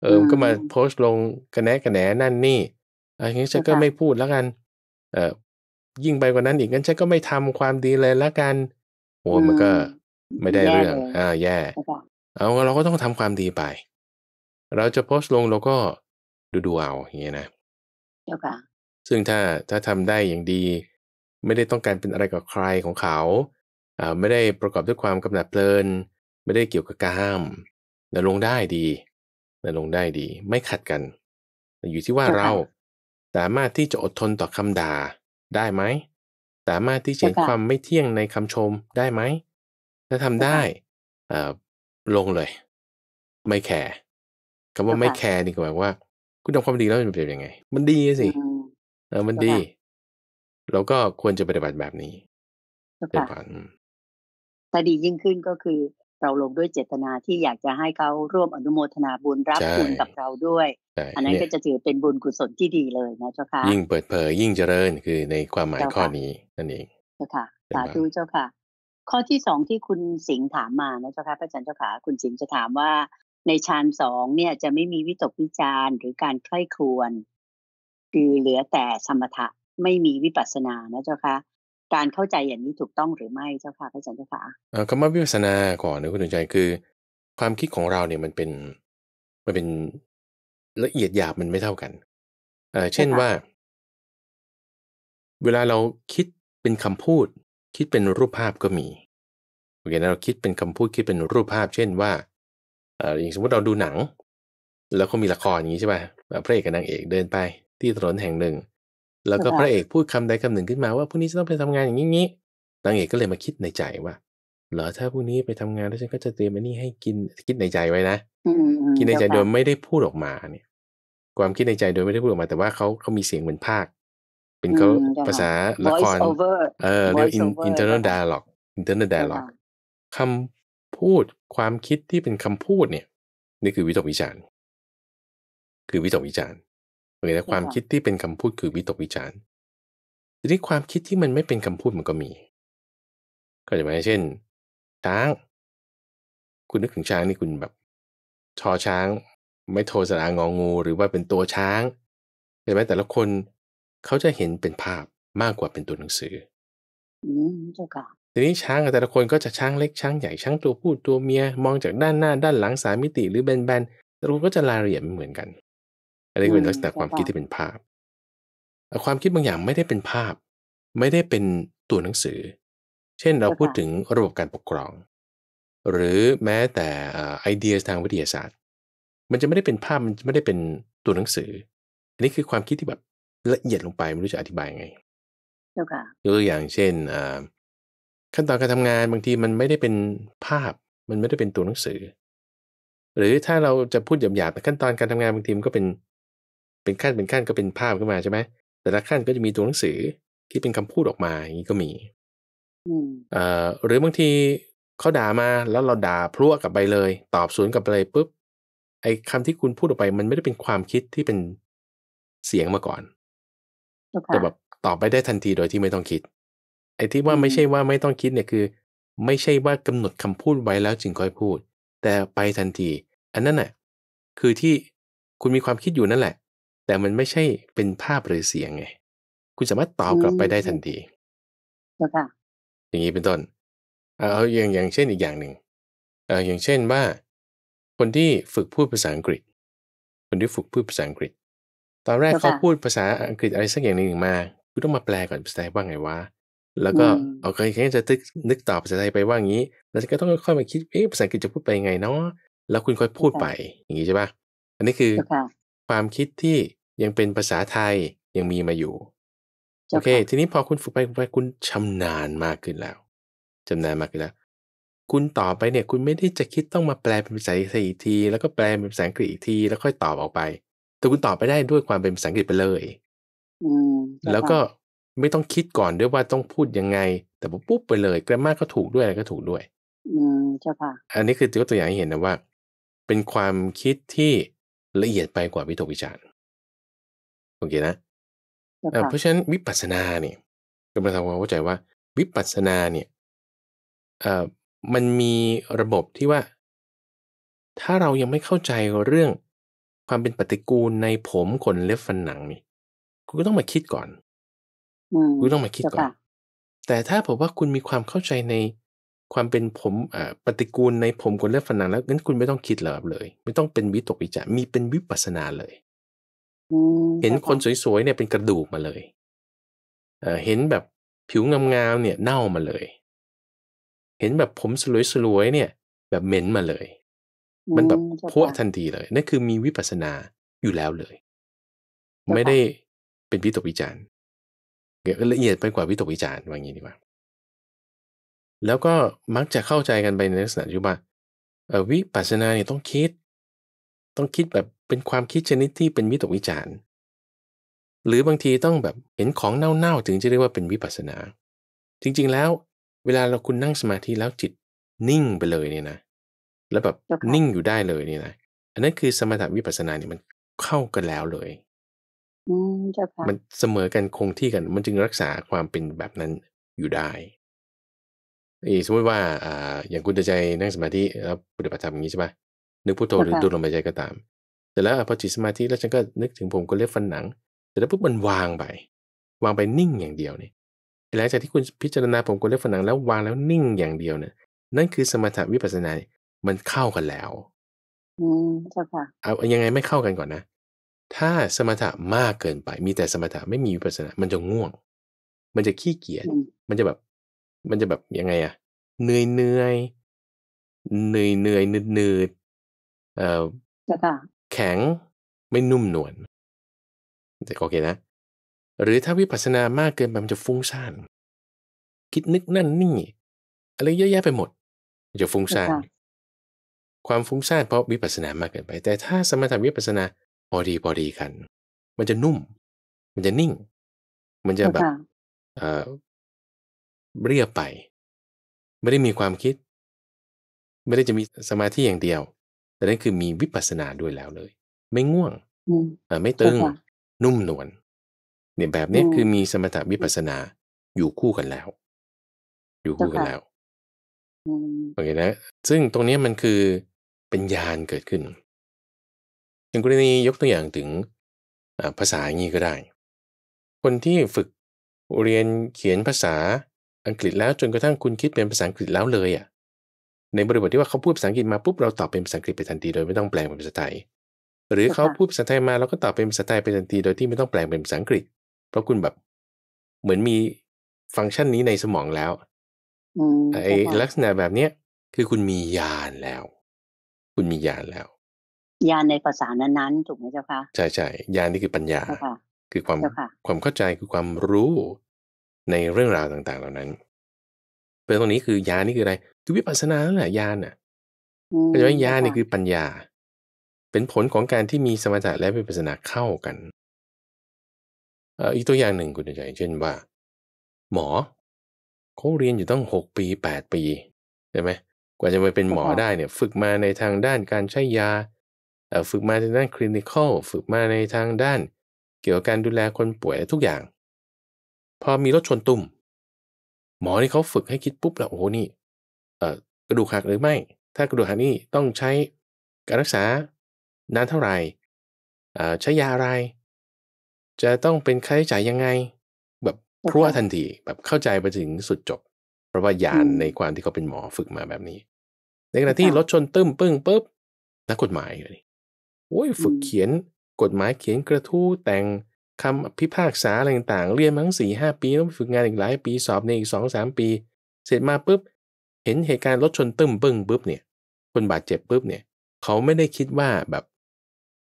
[SPEAKER 2] เออก็มาโพสต์ลงกระแนนกระแหนนั่นนี่อันนี้ฉันก็ไม่พูดแล้วกัน เออยิ่งไปกว่านั้นอีกงั้นฉันก็ไม่ทำความดีเลยละกัน
[SPEAKER 3] โอ้มันก็ไม่ได้เรื่อง อ
[SPEAKER 2] ่า แย่เอาเราก็ต้องทำความดีไปเราจะโพสต์ลง เราก็ดูดูเอาอย่างเงี้ยนะเจ้าค่ะซึ่งถ้าถ้าทำได้อย่างดี ไม่ได้ต้องการเป็นอะไรกับใครของเขาอ่าไม่ได้ประกอบด้วยความกาหนัดเพลิน ไม่ได้เกี่ยวกับกามนะลงได้ดีนะลงได้ดี ไม่ขัดกัน อยู่ที่ว่าเราสามารถที่จะอดทนต่อคำด่าได้ไหมสามารถที่จะเห็นความไม่เที่ยงในคำชมได้ไหมถ้าทำได้ลงเลย ไม่แคร์คำาว่าไม่แคร์นี่ก็แมาว่า คุณทำความดีแล้วมันเป็นยังไง มันดีสิเออมันดีแล้วก็ควรจะปฏิบัติแบบนี้
[SPEAKER 1] เป็นผลถ้าดียิ่งขึ้นก็คือ เราลงด้วยเจตนาที่อยากจะให้เขาร่วมอนุโมทนาบุญรับบุญกับเราด้วย อันนั้นก็จะถือเป็นบุญกุศลที่ดีเลยนะเจ้าค่ะ ยิ่งเป
[SPEAKER 2] ิดเผย ยิ่งเจริญคือในความหมายข้อนี้นั่นเอง
[SPEAKER 1] เจ้าค่ะสาธุเจ้าค่ะ ข้อที่สองที่คุณสิงห์ถามมานะเจ้าค่ะพระอาจารย์เจ้าค่ะคุณสิงห์จะถามว่าในฌานสองเนี่ยจะไม่มีวิตกวิจารหรือการคล้ายควรคือเหลือแต่สมถะไม่มีวิปัสสนานะเจ้าค่ะการเข้าใจอย่างนี้ถูกต้องหรือไม่เจ้าค่ะพระอาจารย์เจ้าค่ะ
[SPEAKER 2] คำว่าวิปัสสนาก่อนนะคุณดวงใจคือ ความคิดของเราเนี่ยมันเป็นมันเป็นละเอียดหยาบมันไม่เท่ากันเเช่นว่า เวลาเราคิดเป็นคำพูด คิดเป็นรูปภาพก็มีโอเคนะเราคิดเป็นคำพูดคิดเป็นรูปภาพ เช่นว่าอย่างสมมติเราดูหนัง แล้วก็มีละครอย่างนี้ใช่ป่ะพระเอกกับนางเอกเดินไป ที่ถนนแห่งหนึ่ง แล้วก็พระเอกพูดคำใดคำหนึ่งขึ้นมาว่าพรุ่งนี้จะต้องไปทำงานอย่างนี้นางเอกก็เลยมาคิดในใจว่าเหรอถ้าพรุ่งนี้ไปทำงานแล้วฉันก็จะเตรียมอันนี้ให้กินคิดในใจไว้นะ
[SPEAKER 3] คิดในใจโดยไ
[SPEAKER 2] ม่ได้พูดออกมาเนี่ย ความคิดในใจโดยไม่ได้พูดออกมา แต่ว่าเขาเขามีเสียงเหมือนภาคเป็นเขาภาษาละครเออเรียกอินเทอร์เน็ตดาร์ล็อกอินเทอร์เน็ตดาร์ล็อกคำพูดความคิดที่เป็นคำพูดเนี่ยนี่คือวิตกวิจารณ์คือวิตกวิจารณ์โอเคแต่ความคิดที่เป็นคำพูดคือวิตกวิจารณ์ทีนี้ความคิดที่มันไม่เป็นคำพูดมันก็
[SPEAKER 4] มี ก็จะหมายเช่นช้างคุณนึกถึงช้าง
[SPEAKER 2] นี่คุณแบบชอช้าง ไม่โทสระงองงูหรือว่าเป็นตัวช้างใช่ไหมแต่ละคนเขาจะเห็นเป็นภาพมากกว่าเป็นตัวหนังสือ
[SPEAKER 1] อืมเจ้าค
[SPEAKER 2] ทีนี้ช้างแต่ละคนก็จะช้างเล็กช้างใหญ่ช้างตัวผู้ตัวเมีย มองจากด้านหน้า ด้านหลังสามมิติหรือแบนๆแต่ละคนก็จะลาเรียไม่เหมือนกันอันนี้เป็นลักษณะความคิดที่เป็นภาพ ความคิดบางอย่างไม่ได้เป็นภาพ ไม่ได้เป็นตัวหนังสือ เช่นเราพูดถึงระบบการปกครอง หรือแม้แต่ไอเดียทางวิทยาศาสตร์ มันจะไม่ได้เป็นภาพมันจะไม่ได้เป็นตัวหนังสืออันนี้คือความคิดที่แบบละเอียดลงไปไม่รู้จะอธิบายยังไงยกตัวอย่างเช่นขั้นตอนการทำงานบางทีมันไม่ได้เป็นภาพ มันไม่ได้เป็นตัวหนังสือ หรือถ้าเราจะพูดหยาบๆขั้นตอนการทำงานบางทีมันก็เป็น เป็นขั้นเป็นขั้นก็เป็นภาพขึ้นมาใช่ไหม แต่ละขั้นก็จะมีตัวหนังสือที่เป็นคำพูดออกมาอย่างนี้ก็มีเอ่อหรือบางทีเขาด่ามาแล้วเราด่าพลั่วกลับไปเลย ตอบสวนกลับไปเลยปุ๊บ ไอ้คาที่คุณพูดออกไป มันไม่ได้เป็นความคิดที่เป็นเสียงมาก่อนแต่แบบตอบไปได้ทันทีโดยที่ไม่ต้องคิดไอ้ที่ว่าไม่ใช่ว่าไม่ต้องคิดเนี่ยคือ ไม่ใช่ว่ากำหนดคำพูดไว้แล้วจึงค่อยพูด แต่ไปทันที อันนั้นน่ะ คือที่คุณมีความคิดอยู่นั่นแหละ แต่มันไม่ใช่เป็นภาพหรือเสียงไงคุณสามารถตอบกลับไปได้ทันทีค่ะอย่างนี้เป็นต้น เอาอย่างอย่างเช่นอีกอย่างหนึ่งเอาอย่างเช่นว่า คนที่ฝึกพูดภาษาอังกฤษคนที่ฝึกพูดภาษาอังกฤษตอนแรกเขาพูดภาษาอังกฤษอะไรสักอย่างหนึ่งมาคุณต้องมาแปลก่อนแปลว่าไงวะแล้วก็เอาใครๆจะนึกตอบภาษาไทยไปว่างี้ แล้วก็ต้องค่อยมาคิด เอ๊ะ ภาษาอังกฤษจะพูดไปยังไงเนาะ แล้วคุณค่อยพูดไปอย่างนี้ใช่ปะอันนี้คือความคิดที่ยังเป็นภาษาไทยยังมีมาอยู่ โอเค ทีนี้พอคุณฝึกไปไปคุณชำนาญมากขึ้นแล้วชำนาญมากขึ้นแล้ว คุณต่อไปเนี่ย คุณไม่ได้จะคิดต้องมาแปลเป็นภาษาไทยอีกที แล้วก็แปลเป็นภาษาอังกฤษอีกทีแล้วค่อยตอบออกไป แต่คุณตอบไปได้ด้วยความเป็นภาษาอังกฤษไปเลยแล้วก็ไม่ต้องคิดก่อนด้วยว่าต้องพูดยังไง แต่ปุ๊บไปเลยแกรมมาก็ถูกด้วยอะไรก็ถูกด้วย
[SPEAKER 4] อืมเจ้าค่ะ
[SPEAKER 2] อันนี้คือยกตัวอย่างให้เห็นนะว่า เป็นความคิดที่ละเอียดไปกว่าวิถกวิจารณ์โอเคนะเพราะฉะนั้นวิปัสสนาเนี่ยกำมังทำความเข้าใจว่า วิปัสสนาเนี่ยเอ่อมันมีระบบที่ว่า ถ้าเรายังไม่เข้าใจเรื่องความเป็นปฏิกูลในผมขนเล็บฟันหนังนี่ คุณก็ต้องมาคิดก่อน
[SPEAKER 4] คุณต้องมาคิดก่อน
[SPEAKER 2] แต่ถ้าผมว่าคุณมีความเข้าใจในความเป็นผมปฏิกูลในผมคนเล็บฝันหนังแล้ว งั้นคุณไม่ต้องคิดเลย ไม่ต้องเป็นวิตกวิจารมีเป็นวิปัสนาเลย เห็นคนสวยๆเนี่ยเป็นกระดูกมาเลย เห็นแบบผิวงามๆเนี่ยเน่ามาเลย เห็นแบบผมสวยๆเนี่ย แบบเหม็นมาเลย มันแบบพวทันทีเลย นั่นคือมีวิปัสนาอยู่แล้วเลย ไม่ได้เป็นวิตกวิจารณ์ละเอียดไปกว่าวิตกวิจารณ์ว่างี้ดีกว่า แล้วก็มักจะเข้าใจกันไปในลักษณะที่ว่าวิปัสสนาเนี่ยต้องคิด ต้องคิดแบบเป็นความคิดชนิดที่เป็นวิตกวิจารณ์หรือบางทีต้องแบบเห็นของเน่าๆ ถึงจะเรียกว่าเป็นวิปัสสนา จริงๆแล้ว เวลาเราคุณนั่งสมาธิแล้วจิตนิ่งไปเลยเนี่ยนะ แล้วแบบนิ่งอยู่ได้เลยเนี่ยนะ อันนั้นคือสมถวิปัสสนาเนี่ยมันเข้ากันแล้วเลยมันเสมอกันคงที่กัน มันจึงรักษาความเป็นแบบนั้นอยู่ได้ สมมติว่าอ่าอย่างคุณใจนั่งสมาธิแล้วปฏิบัติธรรมอย่างนี้ใช่ไหมนึกพุทโธหรือดูลมหายใจก็ตาม แต่แล้วพอจิตสมาธิแล้วฉันก็นึกถึงผมก็เล็บฟันหนัง แต่แล้วปุ๊บมันวางไปวางไปนิ่งอย่างเดียวเนี่ย หลังจากที่คุณพิจารณาผมก็เล็บฟันหนังแล้ววางแล้วนิ่งอย่างเดียวเนี่ยนั่นคือสมถะวิปัสสนา มันเข้ากันแล้ว
[SPEAKER 4] อืมใช่ค่ะ
[SPEAKER 2] เอายังไงไม่เข้ากันก่อนนะถ้าสมถะมากเกินไป มีแต่สมถะไม่มีวิปัสสนา มันจะง่วง มันจะขี้เกียจ มันจะแบบ มันจะแบบยังไงอะเหนื่อยเหนื่อยเหนื่อยเหนื่อยนืดนื
[SPEAKER 4] ดเอ่อแข็ง ไม่นุ่มนวลแต่โอเคนะ หรือถ้าวิปัสสนามากเกินไปมันจะฟุ้งซ่าน คิด
[SPEAKER 2] นึกนั่นนี่ อะไรเยอะแยะไปหมดมันจะฟุ้งซ่าน ความฟุ้งซ่านเพราะวิปัสสนามากเกินไป แต่ถ้าสมถะวิปัสสนาพอดีพอดีกัน มันจะนุ่ม มันจะนิ่ง มันจะแบบเออเรียบไป ไม่ได้มีความคิด ไม่ได้จะมีสมาธิอย่างเดียว แต่นั่นคือมีวิปัสสนาด้วยแล้วเลย ไม่ง่วงอ่าไม่ตึงนุ่มนวลเนี่ยแบบนี้คือมีสมถะวิปัสสนาอยู่คู่กันแล้ว อยู่คู่กันแล้วโอเคนะ ซึ่งตรงนี้มันคือ
[SPEAKER 4] เป็นญาณเกิดขึ้นอย่างกรณียกตัวอย่างถึงภาษา
[SPEAKER 2] อย่างนี้ก็ได้ คนที่ฝึกเรียนเขียนภาษาอังกฤษแล้วจนกระทั่งคุณคิดเป็นภาษาอังกฤษแล้วเลยอะ่ะในบริบทที่ว่า เขาพูดภาษาอังกฤษมา ปุ๊บ เราตอบเป็นภาษาอังกฤษไปทันทีโดยไม่ต้องแปลงเป็นภาษาไทยหรือเขาพูดภาษาไทยมาเราก็ตอบเป็นภาษาไทยไปทันทีโดยที่ไม่ต้องแปลงเป็นภาษาอังกฤษ เพราะคุณแบบเหมือนมีฟังก์ชันนี้ในสมองแล้วไอลักษณะแบบเนี้ยคือคุณมียานแล้ว คุณมียานแล้ว
[SPEAKER 1] ญาณในภาษานั้นๆถูกไหมเจ้าคะ
[SPEAKER 2] ใช่ใช่ญาณนี่คือปัญญาคือความความเข้าใจคือความรู้ในเรื่องราวต่าง ๆ เหล่านั้นเพ็นตรงนี้คือญาณนี่คืออะไรคือวิปัสสนาแหละญาณน่ะเพราะฉะนญาณนี่คือปัญญา เป็นผลของการที่มีสมถะและวิปัสสนาเข้ากันอีกตัวอย่างหนึ่งคุณใจเช่นว่า หมอเขาเรียนอยู่ต้องหกปีแปดปีใช่ไหมกว่าจะมาเป็นหมอได้เนี่ย ฝึกมาในทางด้านการใช้ยาฝึกมาในด้านคลินิคอลฝึกมาในทางด้าน เกี่ยวกับการดูแลคนป่วยทุกอย่าง พอมีรถชนตุ่ม หมอที่เขาฝึกให้คิดปุ๊บแล้วโอ้โหนี่กระดูกหักหรือไม่ ถ้ากระดูกหักนี่ต้องใช้การรักษา นานเท่าไหร่ใช้ยาอะไร จะต้องเป็นค่าใช้จ่ายยังไง แบบพรัวทันทีแบบเข้าใจไปถึงสุดจบ เพราะว่ายานในความที่เขาเป็นหมอฝึกมาแบบนี้ ในขณะที่รถชนตึ้มปึ้งปุ๊บนักกฎหมายเลยโอ้ยฝึกเขียนกฎหมายเขียนกระทู้แต่งคำพิพากษาอะไรต่างๆ เรียนมาทั้งสี่ห้าปีต้องฝึกงานอีกหลายปีสอบในอีกสองสามปี เสร็จมาปุ๊บ เห็นเหตุการณ์รถชนตึ้มปึ้งปุ๊บเนี่ย คนบาดเจ็บปุ๊บเนี่ยเขาไม่ได้คิดว่าแบบ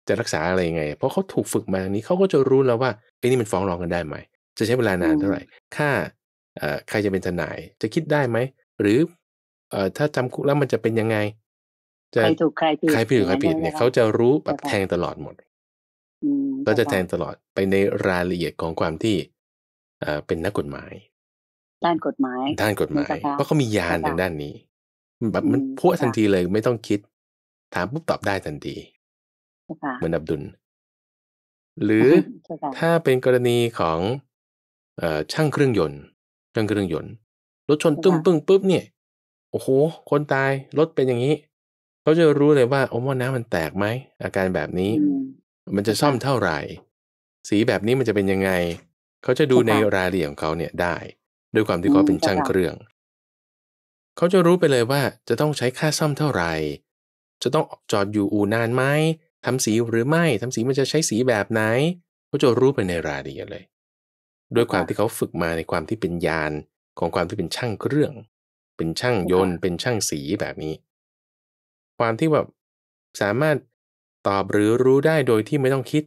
[SPEAKER 2] จะรักษาอะไรยังไง เพราะเขาถูกฝึกมาอย่างนี้เขาก็จะรู้แล้วว่าไอ้นี่มันฟ้องร้องกันได้ไหมจะใช้เวลานานเท่าไหร่ค่าใครจะเป็นทนาย จะคิดได้ไหมหรือถ้าจำคุกแล้วมันจะเป็นยังไงจะใครถ
[SPEAKER 1] ูกใครผิดใครผิดใครผิด เนี่ยเขา
[SPEAKER 2] จะรู้แบบแทงตลอดหมดก็จะแทงตลอดไปในรายละเอียดของความที่อ่าเป็นนักกฎหมาย
[SPEAKER 1] ด้านกฎหมายด้านกฎหมายเพราะเขามียานทางด้าน
[SPEAKER 2] นี้ แบบมันพัวทันทีเลยไม่ต้องคิด ถามปุ๊บตอบได้ทันทีเหมือนอับดุลหรือถ้าเป็นกรณีของช่างเครื่องยนต์ ช่างเครื่องยนต์รถชนตึ้มปึ้งปุ๊บ เนี่ย โอ้โห คนตายรถเป็นอย่างนี้เขาจะรู้เลยว่าโอ้หม้อน้ำมันแตกไหมอาการแบบนี้ มันจะซ่อมเท่าไหร่ สีแบบนี้มันจะเป็นยังไง เขาจะดูในรายละเอียดของเขาเนี่ยได้ ด้วยความที่เขาเป็นช่างเครื่อง เขาจะรู้ไปเลยว่าจะต้องใช้ค่าซ่อมเท่าไหร่จะต้องจอดอยู่อู่นานไหมทำสีหรือไม่ทำสีมันจะใช้สีแบบไหนเขาจะรู้ไปในรายละเอียดเลย ด้วยความที่เขาฝึกมาในความที่เป็นยานของความที่เป็นช่างเครื่อง เป็นช่างยนต์เป็นช่างสีแบบนี้ความที่แบบสามารถตอบหรือรู้ได้โดยที่ไม่ต้องคิด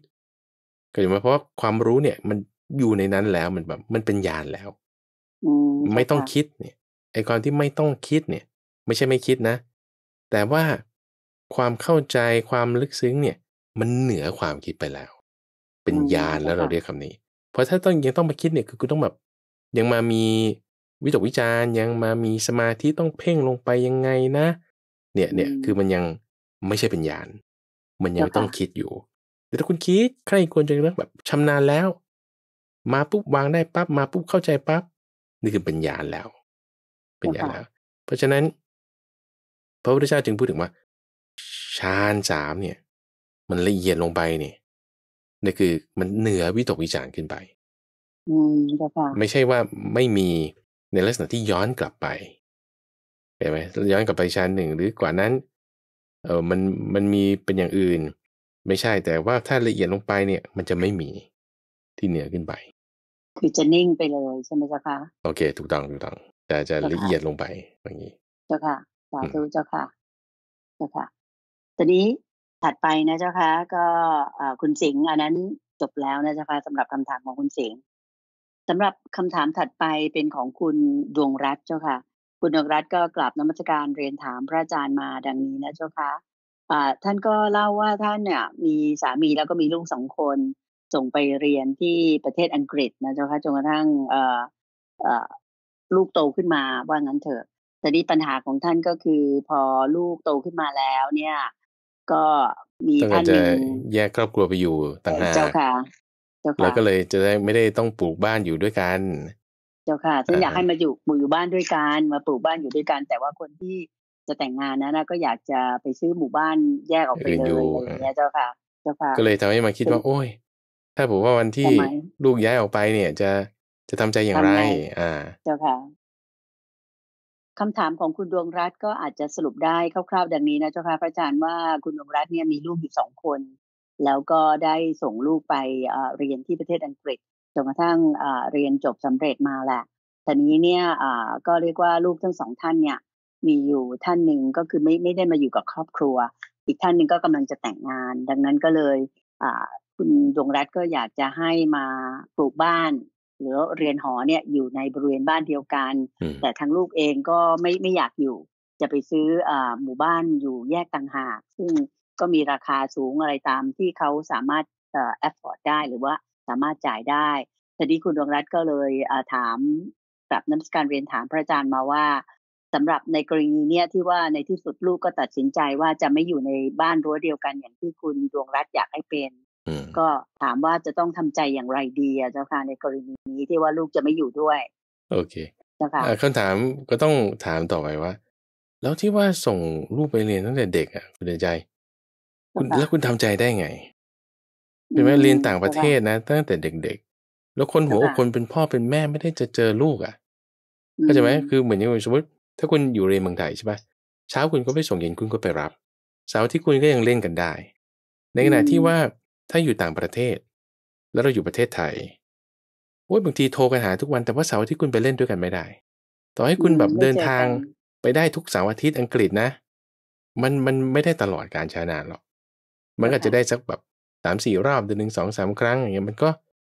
[SPEAKER 2] ก็อย่างเพราะความรู้เนี่ยมันอยู่ในนั้นแล้ว มันแบบ มันเป็นญาณแล้วไม่ต้องคิดเนี่ย ไอ้ความที่ไม่ต้องคิดเนี่ย ไม่ใช่ไม่คิดนะ แต่ว่าความเข้าใจความลึกซึ้งเนี่ย มันเหนือความคิดไปแล้ว เป็นญาณแล้วเราเรียกคำนี้ เพราะถ้าต้องยังต้องมาคิดเนี่ยคือคุณต้องแบบ ยังมามีวิจกวิจารณ์ยังมามีสมาธิต้องเพ่งลงไปยังไงนะเนี่ย เนี่ยคือมันยังไม่ใช่เป็นญาณมันยังต้องคิดอยู่ แต่ถ้าคุณคิดใครควรจะเรื่องแบบชำนาญแล้ว มาปุ๊บวางได้ปั๊บมาปุ๊บเข้าใจปั๊บนี่คือเป็นญาณแล้ว เป็นญาณแล้ว เพราะฉะนั้นพระพุทธเจ้าจึงพูดถึงว่าฌานสามเนี่ย มันละเอียดลงไปเนี่ยนี่คือมันเหนือวิตกวิจารขึ้นไปไม่ใช่ว่าไม่มีในลักษณะที่ย้อนกลับไปเห็นไหมย้อนกลับไปชั้นหนึ่งหรือกว่านั้นเออมันมันมีเป็นอย่างอื่นไม่ใช่แต่ว่าถ้าละเอียดลงไปเนี่ย มันจะไม่มีที่เหนือขึ้นไป
[SPEAKER 1] คือจะนิ่งไปเลยใช่ไหมเจ้าคะ
[SPEAKER 2] โอเค ถูกต้องถูกต้องจะจะละเอียดลงไปอย่างนี้
[SPEAKER 1] เจ้าค่ะสาธุเจ้าค่ะ เจ้าค่ะ ตอนนี้ถัดไปนะ เจ้าค่ะก็คุณสิงห์อันนั้นจบแล้วนะเจ้าค่ะสำหรับคำถามของคุณสิงห์สำหรับคำถามถัดไปเป็นของคุณดวงรัตน์เจ้าค่ะคุณนกรัตก็กลับนมัสการเรียนถามพระอาจารย์มาดังนี้นะเจ้าคะะท่านก็เล่าว่าท่านเนี่ยมีสามีแล้วก็มีลูกสองคนส่งไปเรียนที่ประเทศอังกฤษนะเจ้าคะจนกระทั่งลูกโตขึ้นมาว่างั้นเถอะแต่นี่ปัญหาของท่านก็คือพอลูกโตขึ้นมาแล้วเนี่ย ก็มีท่านจะ
[SPEAKER 2] แยกครอบครัวไปอยู่ต่างหากเจ้าค่
[SPEAKER 1] ะ แล้วก็
[SPEAKER 2] เลยจะได้ไม่ได้ต้องปลูกบ้านอยู่ด้วยกัน
[SPEAKER 1] เจ้าค่ะฉันอยากให้มาอยู่อยู่บ้านด้วยกันมาปลูกบ้านอยู่ด้วยกัน แต่ว่าคนที่จะแต่งงานนะนะก็อยากจะไปซื้อหมู่บ้านแยกออกไปเลยอะไรเงี้ยเจ้าค่ะ เจ้าค่ะ ก็เลยท
[SPEAKER 2] ำให้มาคิดว่า โอ้ยถ้าผมว่าวันที่ลูกย้ายออกไปเนี่ยจะจะทำใจอย่างไร อ่า
[SPEAKER 1] เจ้าค่ะคำถามของคุณดวงรัตก็อาจจะสรุปได้คร่าวๆ ดังนี้นะเจ้าค่ะพระอาจารย์ว่าคุณดวงรัตเนี่ยมีลูกอยู่สองคน แล้วก็ได้ส่งลูกไปเรียนที่ประเทศอังกฤษจนกระทั่งเรียนจบสำเร็จมาแหละ ตอนนี้เนี่ยก็เรียกว่าลูกทั้งสองท่านเนี่ยมีอยู่ท่านหนึ่งก็คือไม่ไม่ได้มาอยู่กับครอบครัว อีกท่านหนึ่งก็กำลังจะแต่งงาน ดังนั้นก็เลยคุณดวงรัตก็อยากจะให้มาปลูกบ้าน หรือเรียนหอเนี่ยอยู่ในบริเวณบ้านเดียวกัน แต่ทางลูกเองก็ไม่ไม่อยากอยู่ จะไปซื้ออหมู่บ้านอยู่แยกต่างหากซึ่งก็มีราคาสูงอะไรตามที่เขาสามารถแอฟพอร์ได้หรือว่าสามารถจ่ายได้ทีนี้คุณดวงรัตน์ก็เลยถามกลับน้ำสการเรียนถามพระอาจารย์มาว่า สำหรับในกรณีเนี้ยที่ว่าในที่สุดลูกก็ตัดสินใจว่าจะไม่อยู่ในบ้านรั้วเดียวกันอย่างที่คุณดวงรัตน์อยากให้เป็น ก็ถามว่าจะต้องทำใจอย่างไรดีอเจ้าค่ะในกรณีนี้ที่ว่าลูกจะไม่อยู่ด้วย โอเคเจ้าค่ะคำถา
[SPEAKER 2] มก็ต้องถามต่อไปว่า แล้วที่ว่าส่งลูกไปเรียนตั้งแต่เด็กอ่ะคุณเดใจ คุณแล้วคุณทำใจได้ไงเป็นหมเรียนต่างประเทศนะ ตั้งแต่เด็กๆ แล้วคนหัวอกคนเป็นพ่อเป็นแม่ไม่ได้จะเจอลูกอ่ะเข้าใจไหมคือเหมือนอย่างสมมติถ้าคุณอยู่เรียนเมืองไทยใช่ปะเช้าคุณก็ไปส่งเย็นคุณก็ไปรับเสาร์ที่คุณก็ยังเล่นกันได้ ในขณะที่ว่าถ้าอยู่ต่างประเทศ แล้วเราอยู่ประเทศไทยโอ้ยบางทีโทรกันหาทุกวันแต่ว่าเสาร์ที่คุณไปเล่นด้วยกันไม่ได้ ต่อให้คุณแบบเดินทางไปได้ทุกเสาร์อาทิตย์อังกฤษนะ มันมันไม่ได้ตลอดการใช้นานหรอกมันก็จะได้สักแบบสามสี่รอบเดือนหนึ่งสองสามครั้งอย่างเงี้ยมันก็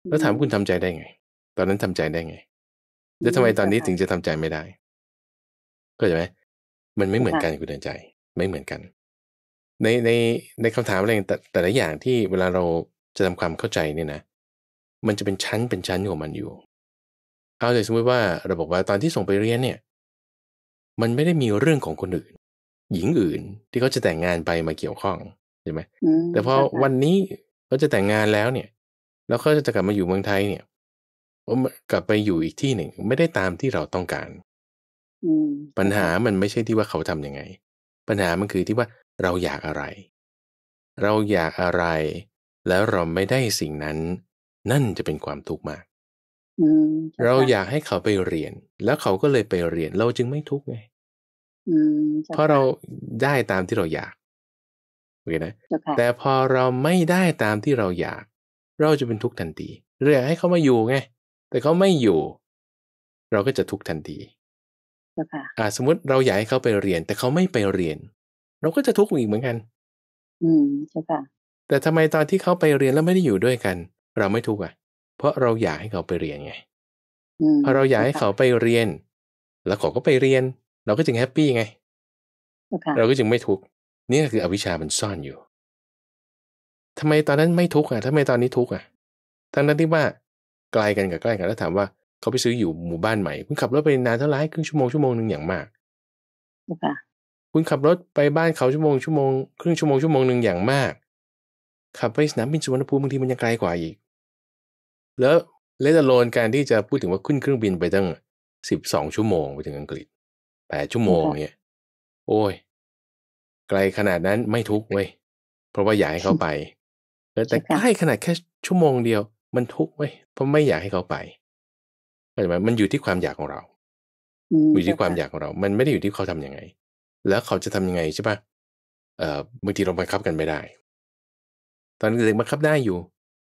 [SPEAKER 2] แล้วถามคุณทำใจได้ไง ตอนนั้นทำใจได้ไง แล้วทำไมตอนนี้ถึงจะทำใจไม่ได้ ก็ใช่ไหมมันไม่เหมือนกันคุณเดินใจ ไม่เหมือนกัน ในในในคำถามอะไรแต่แต่ละอย่างที่เวลาเราจะทำความเข้าใจเนี่ยนะ มันจะเป็นชั้นเป็นชั้นของมันอยู่ เอาเลยสมมติว่าเราบอกว่าตอนที่ส่งไปเรียนเนี่ย มันไม่ได้มีเรื่องของคนอื่น หญิงอื่นที่เขาจะแต่งงานไปมาเกี่ยวข้องใช่ไหมแต่พอวันนี้เขาจะแต่งงานแล้วเนี่ย แล้วเขาจะกลับมาอยู่เมืองไทย เนี่ยกลับไปอยู่อีกที่หนึ่ง ไม่ได้ตามที่เราต้องการปัญหามันไม่ใช่ที่ว่าเขาทำยังไง ปัญหามันคือที่ว่าเราอยากอะไร เราอยากอะไร แล้วเราไม่ได้สิ่งนั้น นั่นจะเป็นความทุกข์มากเราอยากให้เขาไปเรียน แล้วเขาก็เลยไปเรียน เราจึงไม่ทุกข์ไงเพราะเราได้ตามที่เราอยากโอเคนะแต่พอเราไม่ได้ตามที่เราอยาก เราจะเป็นทุกข์ทันทีเรียกให้เขามาอยู่ไงแต่เขาไม่อยู่ เราก็จะทุกข์ทันทีอ่าสมมติเราอยากให้เขาไปเรียน แต่เขาไม่ไปเรียน เราก็จะทุกข์อีกเหมือนกัน
[SPEAKER 4] อืมใช่ค่ะ
[SPEAKER 2] แต่ทำไมตอนที่เขาไปเรียนแล้วไม่ได้อยู่ด้วยกัน เราไม่ทุกข์อ่ะ เพราะเราอยากให้เขาไปเรียนไงพอเราอยากให้เขาไปเรียน แล้วเขาก็ไปเรียน เราก็จึงแฮปปี้ไงเราก็จึงไม่ทุกข์นี่คืออวิชชามันซ่อนอยู่ทำไมตอนนั้นไม่ทุกข์อ่ะ ทำไมตอนนี้ทุกข์อ่ะทั้งนั้นที่ว่าไกลกันกับใกล้กันแล้วถามว่าเขาไปซื้ออยู่หมู่บ้านใหม่ คุณขับรถไปนานเท่าไหร่ครึ่งชั่วโมงชั่วโมงหนึ่งอย่างมาก คุณขับรถไปบ้านเขาชั่วโมงชั่วโมงครึ่งชั่วโมงชั่วโมงหนึ่งอย่างมาก ขับไปสนามบินสุวรรณภูมิบางทีมันยังไกลกว่าอีก แล้วเลตโลนการที่จะพูดถึงว่าขึ้นเครื่องบินไปตั้งสิบสองชั่วโมงไปถึงอังกฤษแปดชั่วโมงเนี่ยโอ้ยไกลขนาดนั้นไม่ทุกเว้ยเพราะว่าอยากให้เขาไปแต่ใกล้ขนาดแค่ชั่วโมงเดียวมันทุกเว้ยเพราะไม่อยากให้เขาไปเข้าใจไมันอยู่ที่ความอยากของเรา
[SPEAKER 3] อ
[SPEAKER 4] ยู่
[SPEAKER 2] ที่ความอยากของเรา มันไม่ได้อยู่ที่เขาทํำยังไง แล้วเขาจะทำยังไงใช่ปะเอ่อบางทีเราบังคับกันไม่ได้ ตอนเด็กบังคับได้อยู่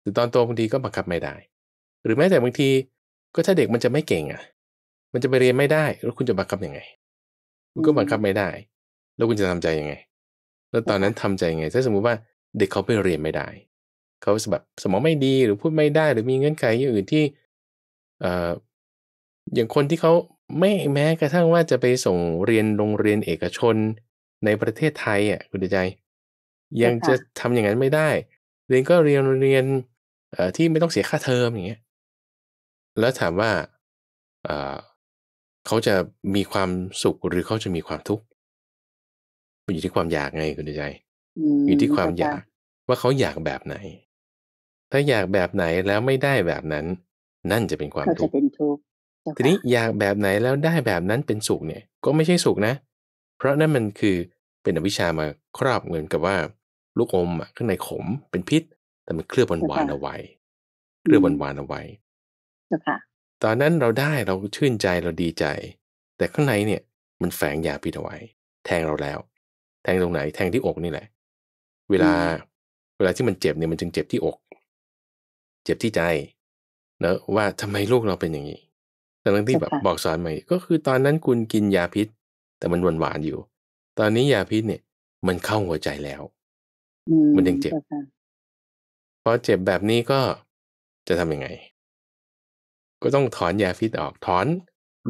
[SPEAKER 2] หรือตอนโตบางทีก็บังคับไม่ได้ หรือแม้แต่บางทีก็ถ้าเด็กมันจะไม่เก่งอ่ะ มันจะไปเรียนไม่ได้ แล้วคุณจะบังคับยังไงคุณก็บังคับไม่ได้แล้วคุณจะทำใจยังไง แล้วตอนนั้นทำใจยังไงถ้าสมมุติว่าเด็กเขาไปเรียนไม่ได้ เขาแบบสมองไม่ดีหรือพูดไม่ได้ หรือมีเงื่อนไขอย่างอื่นที่เอ่ออย่างคนที่เขาไม่แม้กระทั่งว่าจะไปส่งเรียนโรงเรียนเอกชนในประเทศไทยอ่ะคุณใจ ยังจะทำอย่างนั้นไม่ได้ เรียนก็เรียนเรียนที่ไม่ต้องเสียค่าเทอมอย่างเงี้ยแล้วถามว่าเขาจะมีความสุขหรือเขาจะมีความทุกข์มันอยู่ที่ความอยากไงคุณใจอยู่ที่ความอยากว่าเขาอยากแบบไหน ถ้าอยากแบบไหนแล้วไม่ได้แบบนั้น นั่นจะเป็นความทุกข์ทีนี้อยากแบบไหนแล้วได้แบบนั้นเป็นสุขเนี่ย ก็ไม่ใช่สุขนะ เพราะนั่นมันคือเป็นอวิชามาครอบเหมือนกับว่าลูกอมข้างในขมเป็นพิษ แต่มันเคลือบหวานเอาไว้เคลือบหวานเอาไว้ตอนนั้นเราได้เราชื่นใจเราดีใจ แต่ข้างในเนี่ย มันแฝงยาพิษเอาไว้ แทงเราแล้วแทงตรงไหนแทงที่อกนี่แหละ เวลา เวลาที่มันเจ็บเนี่ยมันจึงเจ็บที่อก เจ็บที่ใจเนอะว่าทำไมลูกเราเป็นอย่างนี้แต่นั้งที่แบบบอกสอนใหม่ ก็คือตอนนั้นคุณกินยาพิษ แต่มันหวานหวานอยู่ ตอนนี้ยาพิษเนี่ย มันเข้าหัวใจแล้วมันยังเจ็บพอเจ็บแบบนี้ก็จะทํำยังไง ก็ต้องถอนยาพิษออกถอน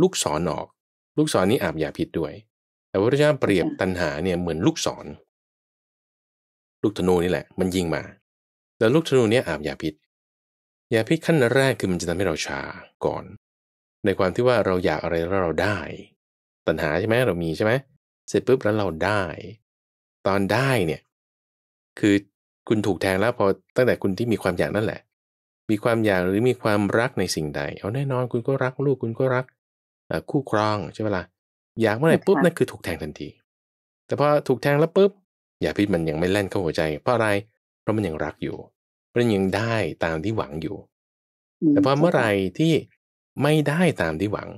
[SPEAKER 2] ลูกศรอออก ลูกศรนนี้อาบยาพิษด้วยแต่พระเจ้าเปรียบตัณหาเนี่ยเหมือนลูกศร ลูกธนูนี่แหละ มันยิงมาแล้วลูกธนูเนี่ยอาบยาพิษยาพิษขั้นแรกคือมันจะทำให้เราชาก่อน ในความที่ว่าเราอยากอะไรแล้วเราได้ ตัณหาใช่ไหมเรามีใช่ไหมเสร็จปุ๊บแล้วเราได้ ตอนได้เนี่ยคือคุณถูกแทงแล้วพอตั้งแต่คุณที่มีความอยากนั่นแหละ มีความอยากหรือมีความรักในสิ่งใดเอาแน่นอนคุณก็รักลูกคุณก็รักคู่ครองใช่ไหมละ่ะอยากเมื่อไหร่ปุ๊บนั่นคือถูกแทงทันทีแต่พอถูกแทงแล้วปุ๊บอยาพิษมันยังไม่แล่นเข้าหัวใจ เพราะอะไรเพราะมันยังรักอยู่มันยังได้ตามที่หวังอยู่ แต่พอเมื่อไหร่ที่ไม่ได้ตามที่หวัง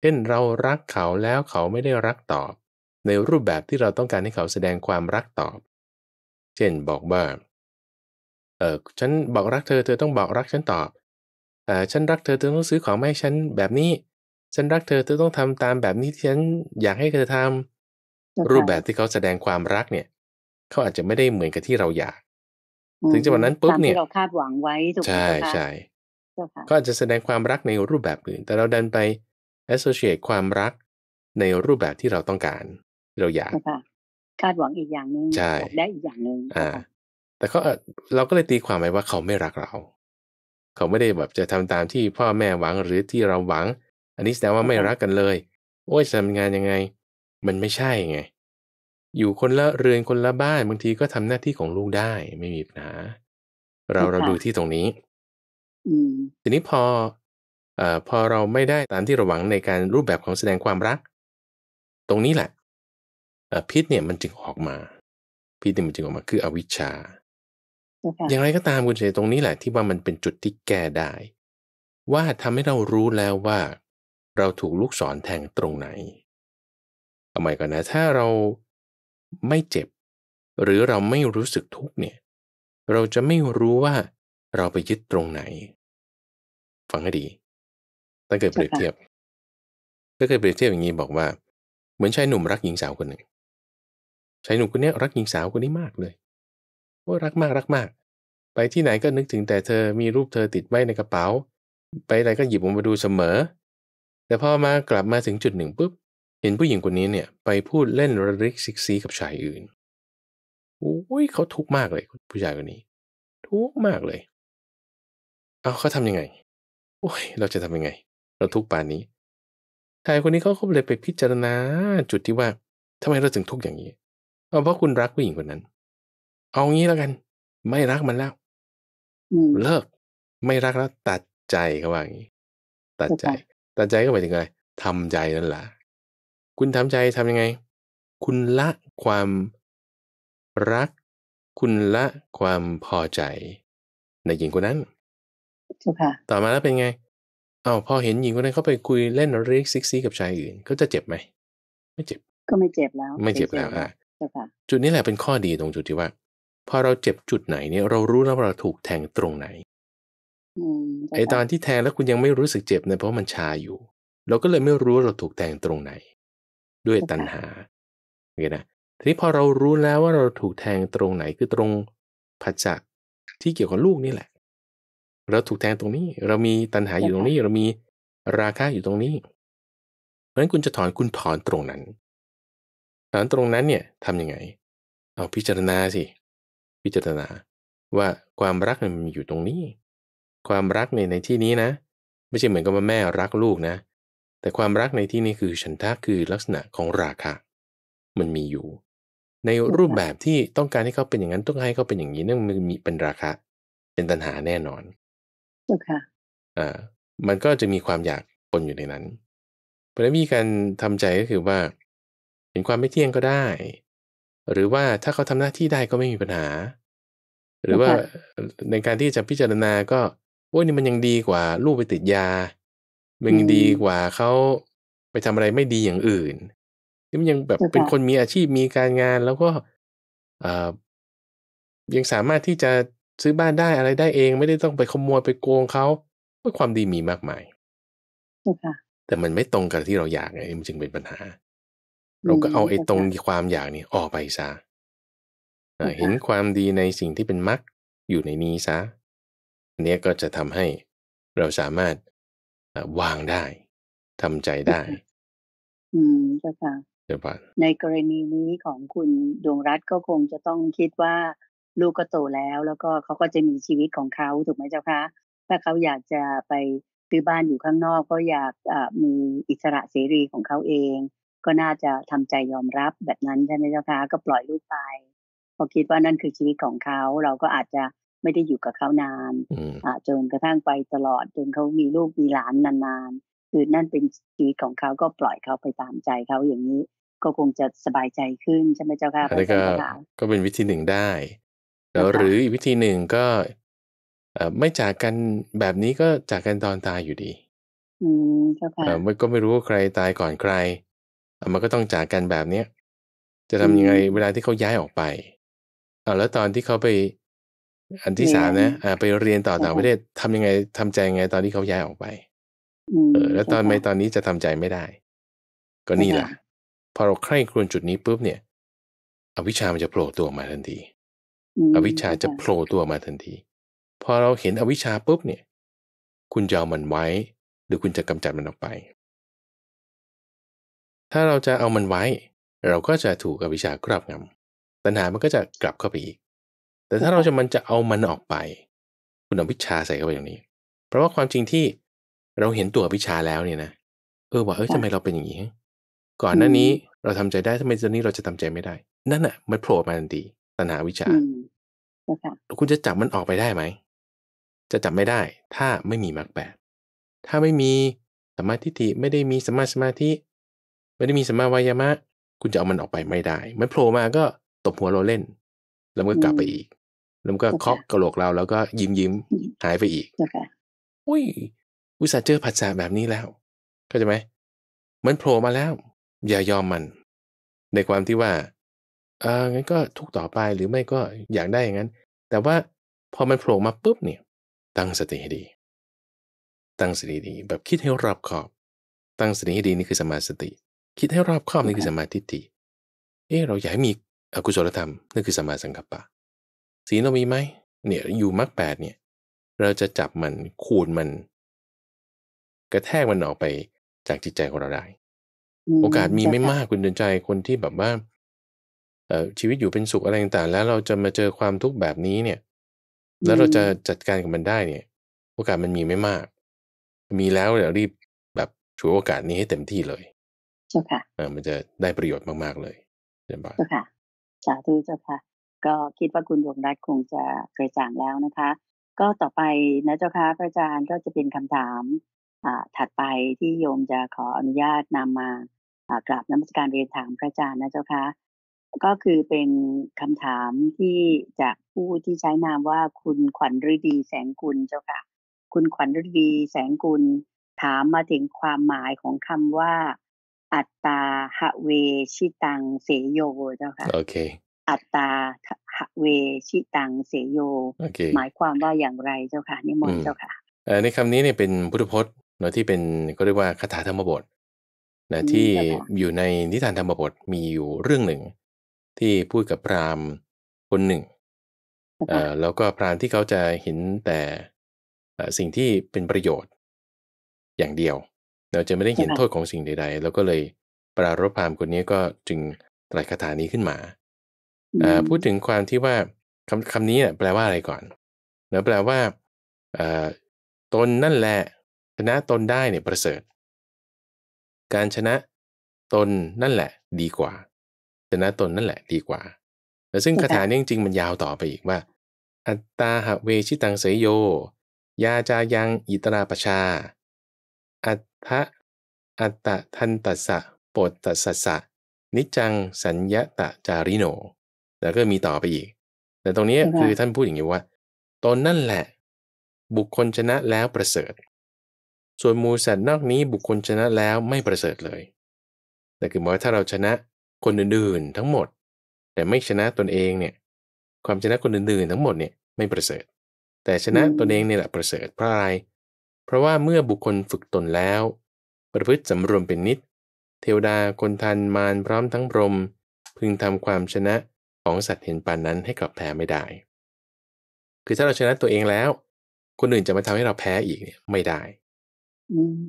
[SPEAKER 2] เช่นเรารักเขาแล้วเขาไม่ได้รักตอบ ในรูปแบบที่เราต้องการให้เขาแสดงความรักตอบ เช่นบอกว่าเออฉันบอกรักเธอ เธอต้องบอกรักฉันตอบเออฉันรักเธอเธอต้องซื้อของมาให้ฉันแบบนี้ฉันรักเธอเธอต้องทำตามแบบนี้ที่ฉันอยากให้เธอทำ รูปแบบที่เขาแสดงความรักเนี่ย เขาอาจจะไม่ได้เหมือนกับที่เราอยาก
[SPEAKER 1] ถึงจังหวะนั้นปุ๊บเนี่ยเราคาดหวังไว้ถูกไหมคะใช่ใช่เขาอาจจ
[SPEAKER 2] ะแสดงความรักในรูปแบบอื่นแต่เราดันไป associate ความรักในรูปแบบที่เราต้องการเราอยาก
[SPEAKER 1] คาดหวังอีกอย่างหนึ่งใช่ได้อีกอย่างหนึ่ง
[SPEAKER 2] อ่าแต่เขาเราก็เลยตีความไปว่าเขาไม่รักเรา เขาไม่ได้แบบจะทำตามที่พ่อแม่หวังหรือที่เราหวังอันนี้แสดงว่าไม่รักกันเลย โอ้ยทำงานยังไง มันไม่ใช่ไง อยู่คนละเรือนคนละบ้าน บางทีก็ทำหน้าที่ของลูกได้ ไม่มีปัญหา เราเราดูที่ตรงนี้ทีนี้พออพอเราไม่ได้ตามที่เราหวังในการรูปแบบของแสดงความรัก ตรงนี้แหละ พิษเนี่ย มันจึงออกมา พิษเนี่ยมันจึงออกมาคืออวิชชา อย่างไรก็ตามคุณเฉยตรงนี้แหละ ที่ว่ามันเป็นจุดที่แก้ได้ ว่าทำให้เรารู้แล้วว่าเราถูกลูกศรแทงตรงไหนเอาใหม่ก่อนนะ ถ้าเราไม่เจ็บ หรือเราไม่รู้สึกทุกเนี่ย เราจะไม่รู้ว่าเราไปยึดตรงไหน
[SPEAKER 4] ฟังให้ดี ถ้าเกิดเปรียบเทียบถ้าเกิดเปรียบเทียบอย่างนี้บ
[SPEAKER 2] อกว่า เหมือนชายหนุ่มรักหญิงสาวคนหนึ่งชายหนุ่มคนนี้รักหญิงสาวคนนี้มากเลยโอ้รักมากรักมาก ไปที่ไหนก็นึกถึงแต่เธอมีรูปเธอติดไว้ในกระเป๋า ไปไหนก็หยิบมันมาดูเสมอแต่พอมากลับมาถึงจุดหนึ่งปุ๊บเห็นผู้หญิงคนนี้เนี่ย ไปพูดเล่นระลึกซิกซีกับชายอื่น โอ
[SPEAKER 4] ้ยเขาทุกข์มากเลย
[SPEAKER 2] ผู้ชายคนนี้ ทุกข์มากเลยเอาเขาทำยังไง โอ้ย เราจะทำยังไง เราทุกข์ป่านนี้ชายคนนี้เขาก็เลยไปพิจารณาจุดที่ว่าทำไมเราถึงทุกข์อย่างนี้เอาเพราะคุณรักผู้หญิงคนนั้นเอางี้แล้วกัน ไม่รักมันแล้วเลิก ไม่รักแล้วตัดใจเขาว่าอย่างนี้ ตัดใจตัดใจก็หมายถึงอะไรทำใจนั่นแหละคุณทำใจทำยังไง คุณละความรัก คุณละความพอใจในหญิงคนนั้น ต่อมาแล้วเป็นไงอา้าวพอเห็นหญิงคนนั้นเขาไปคุยเล่นเรียกซิกซี่กับชายอื่นเขาจะเจ็บไหม ไม่เจ็บ
[SPEAKER 1] ก็ไม่เจ็บแล้ว ไม่เจ็บแล้วอ่ะ
[SPEAKER 2] จุดนี้แหละเป็นข้อดีตรงจุดที่ว่า พอเราเจ็บจุดไหนเนี่ยเรารู้แล้วว่เราถูกแทงตรงไหนไอตอนที่แทงแล้วคุณยังไม่รู้สึกเจ็บเนี่ยเพราะมันชาอยู่ เราก็เลยไม่รู้เราถูกแทงตรงไหน ด้วยตัณหาโอเคนะทีนี้พอเรารู้แล้วว่าเราถูกแทงตรงไหนคือตรงผัสสะที่เกี่ยวกับลูกนี่แหละ เราถูกแทงตรงนี้ เรามีตัณหาอยู่ตรงนี้เรามีราคาอยู่ตรงนี้เพราะฉะนั้นคุณจะถอนคุณถอนตรงนั้นถอนตรงนั้นเนี่ยทำยังไงเอาพิจารณาสิ พิจารณาว่าความรักมันอยู่ตรงนี้ความรักในในที่นี้นะไม่ใช่เหมือนกับว่าแม่รักลูกนะ แต่ความรักในที่นี้คือฉันทะคือลักษณะของราคะ มันมีอยู่ ในรูปแบบที่ต้องการให้เขาเป็นอย่างนั้นต้องให้เขาเป็นอย่างนี้นั่นมันมีเป็นราคะเป็นตัณหาแน่นอนค่ะอ่ามันก็จะมีความอยากปนอยู่ในนั้นเพราะนั้นมีการทำใจก็คือว่า เห็นความไม่เที่ยงก็ได้ หรือว่าถ้าเขาทำหน้าที่ได้ก็ไม่มีปัญหา หรือว่าในการที่จะพิจารณาก็โอ้ยนี่มันยังดีกว่า ลูกไปติดยา มันยังดีกว่าเขาไปทำอะไรไม่ดีอย่างอื่นนี่มันยังแบบเป็นคนมีอาชีพมีการงาน แล้วก็อยังสามารถที่จะซื้อบ้านได้อะไรได้เอง ไม่ได้ต้องไปขโมยไปโกงเขาเพราะความดีมีมากมายแต่มันไม่ตรงกับที่เราอยากไงมันจึงเป็นปัญ
[SPEAKER 3] หาเราก็เอาไอ้ตรง
[SPEAKER 2] ความอยากนี่ออกไปซะเห็นความดีในสิ่งที่เป็นมรรคอยู่ในนี้ซะอันนี้ก็จะทำให้เราสามารถวางได้ทำใจได้
[SPEAKER 1] อืมจ้าค่ะจ้าค่ในกรณีนี้ของคุณดวงรัตก็คงจะต้องคิดว่าลูกก็โตแล้ว แล้วก็เขาก็จะมีชีวิตของเขาถูกไหมเจ้าคะ ถ้าเขาอยากจะไปซื้อบ้านอยู่ข้างนอกก็อยากมีอิสระเสรีของเขาเอง ก็น่าจะทำใจยอมรับแบบนั้นใช่ไหมเจ้าคะก็ปล่อยลูกไปพอคิดว่านั่นคือชีวิตของเขาเราก็อาจจะไม่ได้อยู่กับเขานานจนกระทั่งไปตลอด จนเขามีลูกมีหลานนานๆคือนั่นเป็นชีวิตของเขาก็ปล่อยเขาไปตามใจเขาอย่างนี้ก็คงจะสบายใจขึ้นใช่ไหมเจ้าค่ะอันนี้ก็
[SPEAKER 2] ก็เป็นวิธีหนึ่งได้
[SPEAKER 4] แล้วหรืออีกว
[SPEAKER 2] ิธีหนึ่งก็ไม่จากกันแบบนี้ก็จากกันตอนตายอยู่ดี
[SPEAKER 4] อืมเจ้าค่ะ
[SPEAKER 2] มันก็ไม่รู้ว่าใครตายก่อนใครมันก็ต้องจากกันแบบเนี้ยจะทำยังไงเวลาที่เขาย้ายออกไปอ่าแล้วตอนที่เขาไปอันที่สามนะ อ่า ไปเรียนต่อต่างประเทศทำยังไงทำใจยังไง ตอนที่เขาย้ายออกไป เออ แล้วตอนไม่ตอนนี้จะทำใจไม่ได้ ก็นี่แหละ พอเราใคร่ครวญจุดนี้ปุ๊บเนี่ย อวิชามันจะโผล่ตัวมาทันที อวิชาจะโผล่ตัวมาทันที พอเราเห็นอวิชาปุ๊บเนี่ย คุณจะเอามันไว้ หรือคุณจะกำจัดมันออกไป ถ้าเราจะเอามันไว้ เราก็จะถูกอวิชากรอบงำตัณหามันก็จะกลับเข้าไปอีกแต่ถ้าเราจะมันจะเอามันออกไป คุณเอาวิชาใส่เข้าไปอย่างนี้ เพราะว่าความจริงที่เราเห็นตัววิชาแล้วเนี่ยนะเออว่าเออทำไมเราเป็นอย่างนี้ก่อนหน้านี้เราทำใจได้ทำไมตอนนี้เราจะทำใจไม่ได้ นั่นอ่ะมันโผล่มาทันทีตัณหาวิชาคุณจะจับมันออกไปได้ไหมจะจับไม่ได้ ถ้าไม่มีมรรคแปดถ้าไม่มีสมาธิิไม่ได้มีสมาสมาธิ ไม่ได้มีสมาวายามะคุณจะเอามันออกไปไม่ได้มันโผล่มาก็ตบหัวเราเล่นแล้วมันก็กลับไปอีก แล้วมันก็เคาะกระโหลกเรา แล้วก็ยิ้มยิ้มหายไปอีกอุ้ยอุตส่าห์เจอผัสสะแบบนี้แล้ว ก็จะไหมมันโผล่มาแล้ว อย่ายอมมัน ในความที่ว่า อ่างั้นก็ทุกต่อไปหรือไม่ก็อยากได้อย่างนั้น แต่ว่าพอมันโผล่มาปุ๊บเนี่ย ตั้งสติให้ดี ตั้งสติดี แบบคิดให้รอบขอบ ตั้งสติให้ดีนี่คือสมาสติคิดให้รอบคอบนี่คือสมาธิฏฐิเอ๊ะเราอยากให้มีอกุศลธรรมนั่นคือสมาสังกัปปะศีลเรามีไหมเนี่ย อยู่มรรคแปดเนี่ย เราจะจับมันขูดมัน กระแทกมันออกไปจากจิตใจของเราได้
[SPEAKER 4] โอกาสมีไม่มาก
[SPEAKER 2] คุณเดินใจคนที่แบบว่าชีวิตอยู่เป็นสุขอะไรต่างๆ แล้วเราจะมาเจอความทุกข์แบบนี้เนี่ย แล้วเราจะจัดการกับมันได้เนี่ย โอกาสมันมีไม่มาก มีแล้วเดี๋ยวรีบแบบช่วยโอกาสนี้ให้เต็มที่เลยเจ้าค่ะเออมันจะได้ประโยชน์มากๆเลยเจ้
[SPEAKER 1] าค่ะสาธุเจ้าค่ะ ก็คิดว่าคุณดวงรัตคงจะกระจ่างแล้วนะคะ ก็ต่อไปนะเจ้าค่ะพระอาจารย์ก็จะเป็นคำถามถัดไปที่โยมจะขออนุญาตนำมากราบน้ำมัสการเรียนถามพระอาจารย์นะเจ้าค่ะก็คือเป็นคำถามที่จากผู้ที่ใช้นามว่าคุณขวัญฤดี แสงกุลเจ้าค่ะคุณขวัญฤดี แสงกุลถามมาถึงความหมายของคำว่าอัตตาหะเวชิตังเสโยเจ้าค่ะโอเคอัตตาหะเวชิตังเสโยโอเคหมายความว่า อย่างไรเจ้าค่ะนิมนต์เจ้าค่ะ
[SPEAKER 2] ในคำนี้เนี่ยเป็นพุทธพจน์เนาะที่เป็นก็เรียกว่าคาถาธรรมบทนะที่อยู่ในนิทานธรรมบทมีอยู่เรื่องหนึ่ง ที่พูดกับพราหมณ์คนหนึ่งเออแล้วก็พราหมณ์ที่เขาจะเห็นแต่สิ่งที่เป็นประโยชน์อย่างเดียวเราจะไม่ได้เห็นโทษของสิ่งใดๆ แล้วก็เลยปรารภามคนนี้ก็จึง ตรัสคาถานี้ขึ้นมา พูดถึงความที่ว่าคำคำนี้แปลว่าอะไรก่อนแน้แปลว่าตนนั่นแหละชนะตนได้เนี่ยประเสริฐ การชนะตนนั่นแหละดีกว่า ชนะตนนั่นแหละดีกว่า แล้วซึ่งคาถานี้จริงๆ มันยาวต่อไปอีกว่า อัตตาหะเวชิตังเสยโย ยาจายังอิตราปชาอัฏฐะอัตตะทันตสะปดตสสะ นิจังสัญญาตะจาริโน แล้วก็มีต่อไปอีก แต่ตรงนี้คือท่านพูดอย่างนี้ว่า ตนนั่นแหละ บุคคลชนะแล้วประเสริฐ ส่วนมูสัตว์นอกนี้บุคคลชนะแล้วไม่ประเสริฐเลย แต่คือหมายว่าถ้าเราชนะคนอื่นๆทั้งหมด แต่ไม่ชนะตนเองเนี่ย ความชนะคนอื่นๆทั้งหมดเนี่ยไม่ประเสริฐ แต่ชนะตนเองเนี่ยแหละประเสริฐเพราะอะไรเพราะว่าเมื่อบุคคลฝึกตนแล้ว ประพฤติสำรวมเป็นนิด เทวดาคนทันมารพร้อมทั้งพรม พึงทำความชนะของสัตว์เห็นปานนั้นให้กลับแพ้ไม่ได้ คือถ้าเราชนะตัวเองแล้ว คนอื่นจะมาทำให้เราแพ้อีกเนี่ยไม่ได้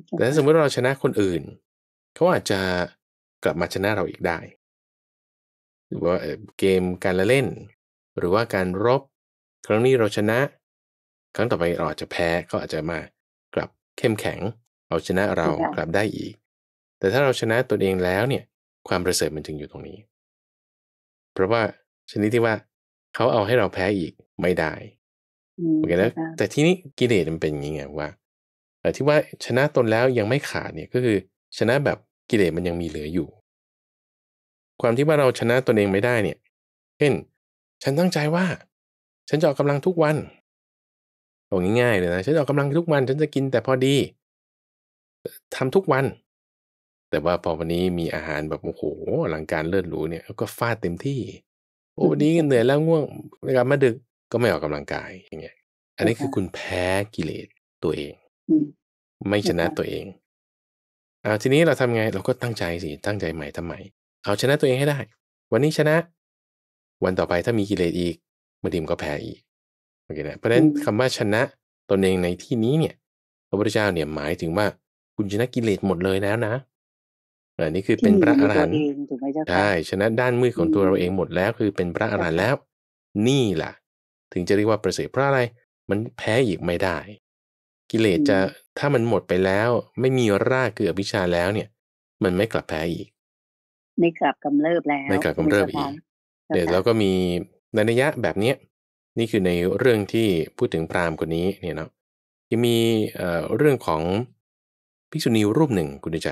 [SPEAKER 2] แต่ถ้าสมมติเราชนะคนอื่นเขาอาจจะกลับมาชนะเราอีกได้ หรือว่าเกมการละเล่น หรือว่าการรบ ครั้งนี้เราชนะ ครั้งต่อไปเราอาจจะแพ้เขาอาจจะมากลับเข้มแข็ง เอาชนะเรากลับได้อีก แต่ถ้าเราชนะตนเองแล้วเนี่ย ความประเสริฐมันจึงอยู่ตรงนี้ เพราะว่าชนิดที่ว่าเขาเอาให้เราแพ้อีกไม่ได้
[SPEAKER 4] โอเคนะแต่
[SPEAKER 2] ที่นี้กิเลสมันเป็นอย่างนี้ไงว่าแต่ที่ว่าชนะตนแล้วยังไม่ขาดเนี่ยก็คือ ชนะแบบกิเลสมันยังมีเหลืออยู่ ความที่ว่าเราชนะตนเองไม่ได้เนี่ยเช่นฉันตั้งใจว่า ฉันจะออกกำลังทุกวันบอกง่ายๆ เลยนะ ฉันออกกาลังทุกวัน ฉันจะกินแต่พอดี ทำทุกวัน แต่ว่าพอวันนี้มีอาหารแบบโอ้โหหลังการเลิศหรูเนี่ย ก็ฟาดเต็มที่ โอ้ วันนี้เหนื่อยแล้วง่วงเวลามาดึก ก็ไม่ออกกำลังกายอย่างเงี้ย อันนี้คือคุณแพ้กิเลสตัวเอง ไม่ชนะตัวเอง เอาทีนี้เราทำไง เราก็ตั้งใจสิ ตั้งใจใหม่ทำไมเอาชนะตัวเองให้ได้ วันนี้ชนะ วันต่อไปถ้ามีกิเลสอีกมาดิมก็แพ้อีกโอเคนะ เพราะฉะนั้นคำว่าชนะตนเองในที่นี้เนี่ยพระพุทธเจ้าเนี่ยหมายถึงว่า คุณชนะกิเลสหมดเลยแล้วนะอันนี้คือเป็นพระอรหันต์ใช่ชนะด้านมืดของตัวเราเองหมดแล้ว คือเป็นพระอรหันต์แล้ว นี่แหละถึงจะเรียกว่าประเสริฐเพราะอะไร มันแพ้อีกไม่ได้ กิเลสจะถ้ามันหมดไปแล้ว ไม่มีรากคืออวิชาแล้วเนี่ย มันไม่กลับแพ้อีก
[SPEAKER 1] ไม่กลับกำเริบแล้ว ไม่กลับกำเริบอีก
[SPEAKER 2] เดี๋ยวเราก็มีนันยะแบบเนี้ยนี่คือในเรื่องที่พูดถึงพราหมณ์คนนี้เนี่ยนะยังมีเรื่องของภิกษุณีรูปหนึ่งคุณใจ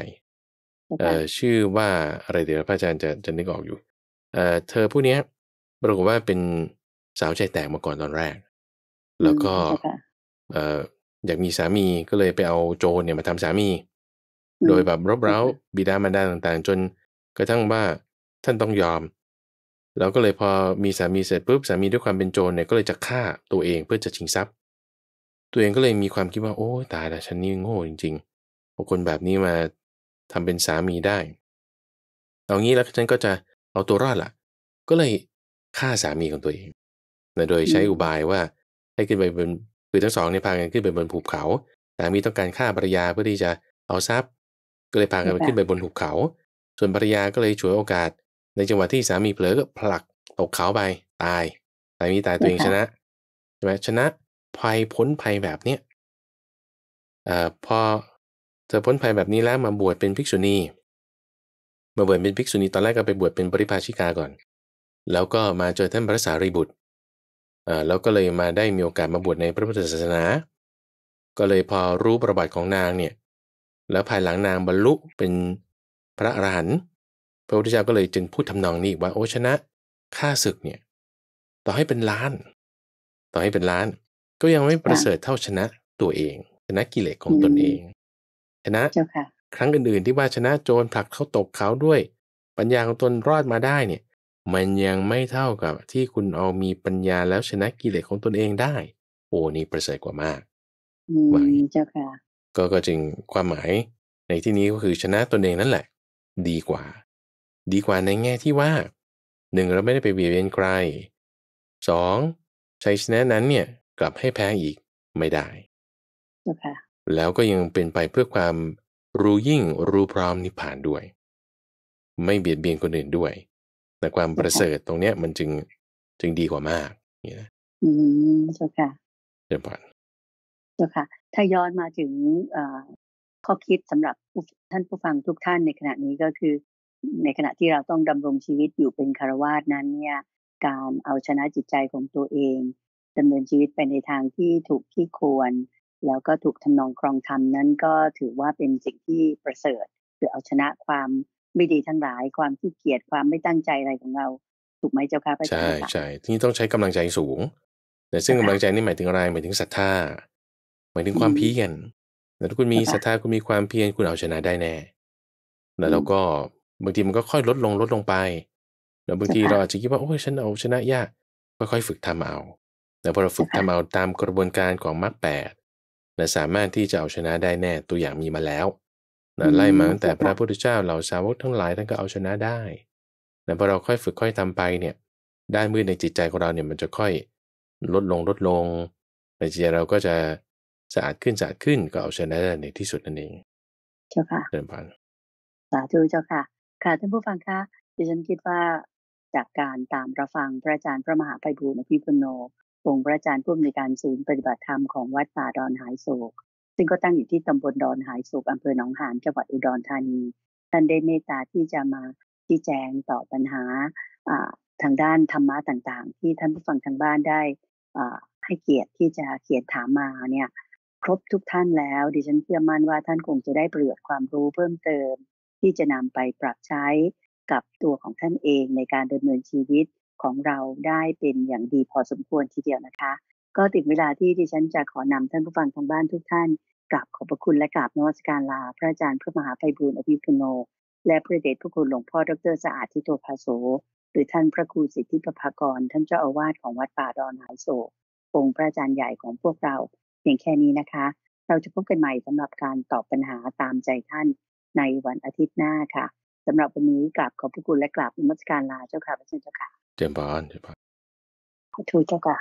[SPEAKER 2] ชื่อว่าอะไรเดี๋ยวพระอาจารย์จะจะนึกออกอยู่เธอผู้นี้ปรากฏว่าเป็นสาวใจแตกมาก่อนตอนแรก แล้วก็อยากมีสามีก็เลยไปเอาโจรเนี่ยมาทำสามี โดยแบบรบเร้าบิดามารดาต่างๆ จนกระทั่งว่าท่านต้องยอมเราก็เลยพอมีสามีเสร็จปุ๊บ สามีด้วยความเป็นโจรเนี่ยก็เลยจะฆ่าตัวเองเพื่อจะชิงทรัพย์ ตัวเองก็เลยมีความคิดว่าโอ้ ตายละฉันนี่โง่จริงๆพอคนแบบนี้มาทำเป็นสามีได้เอางี้แล้วฉันก็จะเอาตัวรอดละ่ะ ก็เลยฆ่าสามีของตัวเองนะโดยใช้อุบายว่าให้ขึ้นไปบนคือทั้งสองเนี่ยพากันขึ้นไปบนภูเขาสามีต้องการฆ่าภรรยาเพื่อที่จะเอาทรัพย์ก็เลยพากันไปขึ้นไปบนภูเขา ส่วนภรรยาก็เลยฉวยโอกาสในจังหวะที่สามีเผลอก็ผลักตกเขาไปตายสามีตายตัวเองชนะใช่ไหมชนะ ภัยพ้นภัยแบบเนี้ยอพอเธอพ้นภัยแบบนี้แล้วมาบวชเป็นภิกษุณีมาบวชเป็นภิกษุณีตอนแรกก็ไปบวชเป็นปริพาชิกาก่อน แล้วก็มาเจอท่านพระสารีบุตรอ่าแล้วก็เลยมาได้มีโอกาสมาบวชในพระพุทธศาสนา ก็เลยพอรู้ประวัติของนางเนี่ยแล้วภายหลังนางบรรลุเป็นพระอรหันต์พระพุทธเจ้าก็เลยจึงพูดทำนองนี้ว่าโอ้ชนะ ค่าศึกเนี่ย ต่อให้เป็นล้าน ต่อให้เป็นล้าน ก็ยังไม่ประเสริฐเท่าชนะตัวเอง ชนะกิเลสของตนเอง ชนะครั้งอื่นๆ ที่ว่าชนะโจรผลักเขาตกเขาด้วย ปัญญาของตนรอดมาได้เนี่ย มันยังไม่เท่ากับที่คุณเอามีปัญญาแล้วชนะกิเลสของตนเองได้ โอ้นี่ประเสริฐกว่ามาก
[SPEAKER 4] มาเจ้าค่ะ
[SPEAKER 2] ก็ก็จึงความหมายในที่นี้ก็คือชนะตนเองนั่นแหละ ดีกว่าดีกว่าในแง่ที่ว่าหนึ่งเราไม่ได้ไปเบียดเบียนใครสองชัยชนะนั้นเนี่ย กลับให้แพ้อีกไม่ได้ okay. แล้วก็ยังเป็นไปเพื่อความรู้ยิ่งรู้พร้อมนิพพานด้วย ไม่เบียดเบียนคนอื่นด้วย แต่ความประเสริฐตรงเนี้ยมันจึงจึงดีกว่ามากนี่
[SPEAKER 1] นะอืมเจ้าค่ะเจ้าค่ะเจ้าค่ะ ถ้าย้อนมาถึงข้อคิดสำหรับท่านผู้ฟังทุกท่านในขณะนี้ก็คือในขณะที่เราต้องดำรงชีวิตอยู่เป็นคารวาสนั้นเนี่ย การเอาชนะจิตใจของตัวเองดำเนินชีวิตไปในทางที่ถูกที่ควร แล้วก็ถูกทานองครองธรรมนั้นก็ถือว่าเป็นสิ่งที่ประเสริฐคือเอาชนะความไม่ดีทั้งหลายความขี้เกียจความไม่ตั้งใจอะไรของเราถูกไหมเจ้าค่ะพระอาจารย์ใช่ใช่
[SPEAKER 2] ที่ต้องใช้กำลังใจสูง แต่ซึ่งกำลังใจนี่หมายถึงอะไรหมายถึงศรัทธาหมายถึงความเพียรแต่ถ้าคุณมีศรัทธาคุณมีความเพียรคุณเอาชนะได้แน่ แล้วเราก็บางทีมันก็ค่อยลดลงลดลงไป แล้วบางทีเราอาจจะคิดว่าโอ้ยฉันเอาชนะยาก ค่อยๆฝึกทำเอาแต่พอเราฝึกทำเอาตามกระบวนการของมรรคแปดสามารถที่จะเอาชนะได้แน่ตัวอย่างมีมาแล้วไล่มาตั้งแต่พระพุทธเจ้าเหล่าสาวกทั้งหลายท่านก็เอาชนะได้แต่พอเราค่อยฝึก ค่อยทำไปเนี่ย ด้านมืดในจิตใจของเราเนี่ยมันจะค่อยลดลงลดลงในใจเราก็จะสะอาดขึ้นสะอาดขึ้นก็เอาชนะได้ในที่สุดนั่นเอง เจ้าค่ะ เดินผ่าน
[SPEAKER 1] สาธุเจ้าค่ะค่ะท่านผู้ฟังคะ ดิฉันคิดว่าจากการตามประฟังพระอาจารย์พระมหาไพบูลอภิปุโน องค์พระอาจารย์ผู้อำนวยการศูนย์ปฏิบัติธรรมของวัดป่าดอนหายโศกซึ่งก็ตั้งอยู่ที่ตำบลดอนหายโศกอำเภอหนองหานจังหวัดอุดรธานี ท่านได้เมตตาที่จะมาชี้แจงต่อปัญหาทางด้านธรรมะต่าง ๆ ที่ท่านผู้ฟังทางบ้านได้ให้เกียรติที่จะเขียนถามมาเนี่ยครบทุกท่านแล้ว ดิฉันเชื่อมั่นว่าท่านคงจะได้ประโยชน์ความรู้เพิ่มเติมที่จะนำไปปรับใช้กับตัวของท่านเองในการดำเนินชีวิตของเราได้เป็นอย่างดีพอสมควรทีเดียวนะคะ ก็ถึงเวลาที่ดิฉันจะขอนำท่านผู้ฟังทางบ้านทุกท่านกราบขอบพระคุณและกราบนวัสการลา พระอาจารย์พระมหาไพบูลอภิพุโน และพระเดชพระคุณหลวงพ่อดรสะอาดทิโตภาโสหรือท่านพระครูสิทธิประภากรท่านเจ้าอาวาสของวัดป่าดอนหายโศกองค์พระอาจารย์ใหญ่ของพวกเราเพียงแค่นี้นะคะ เราจะพบกันใหม่สำหรับการตอบปัญหาตามใจท่านในวันอาทิตย์หน้าค่ะสำหรับวันนี้กราบขอบพระคุณและกราบมรสการลาเจ้าค่ะพระเจ้าค่ะ
[SPEAKER 4] เจรบญานเจริญพรทูเจ้าค่ะ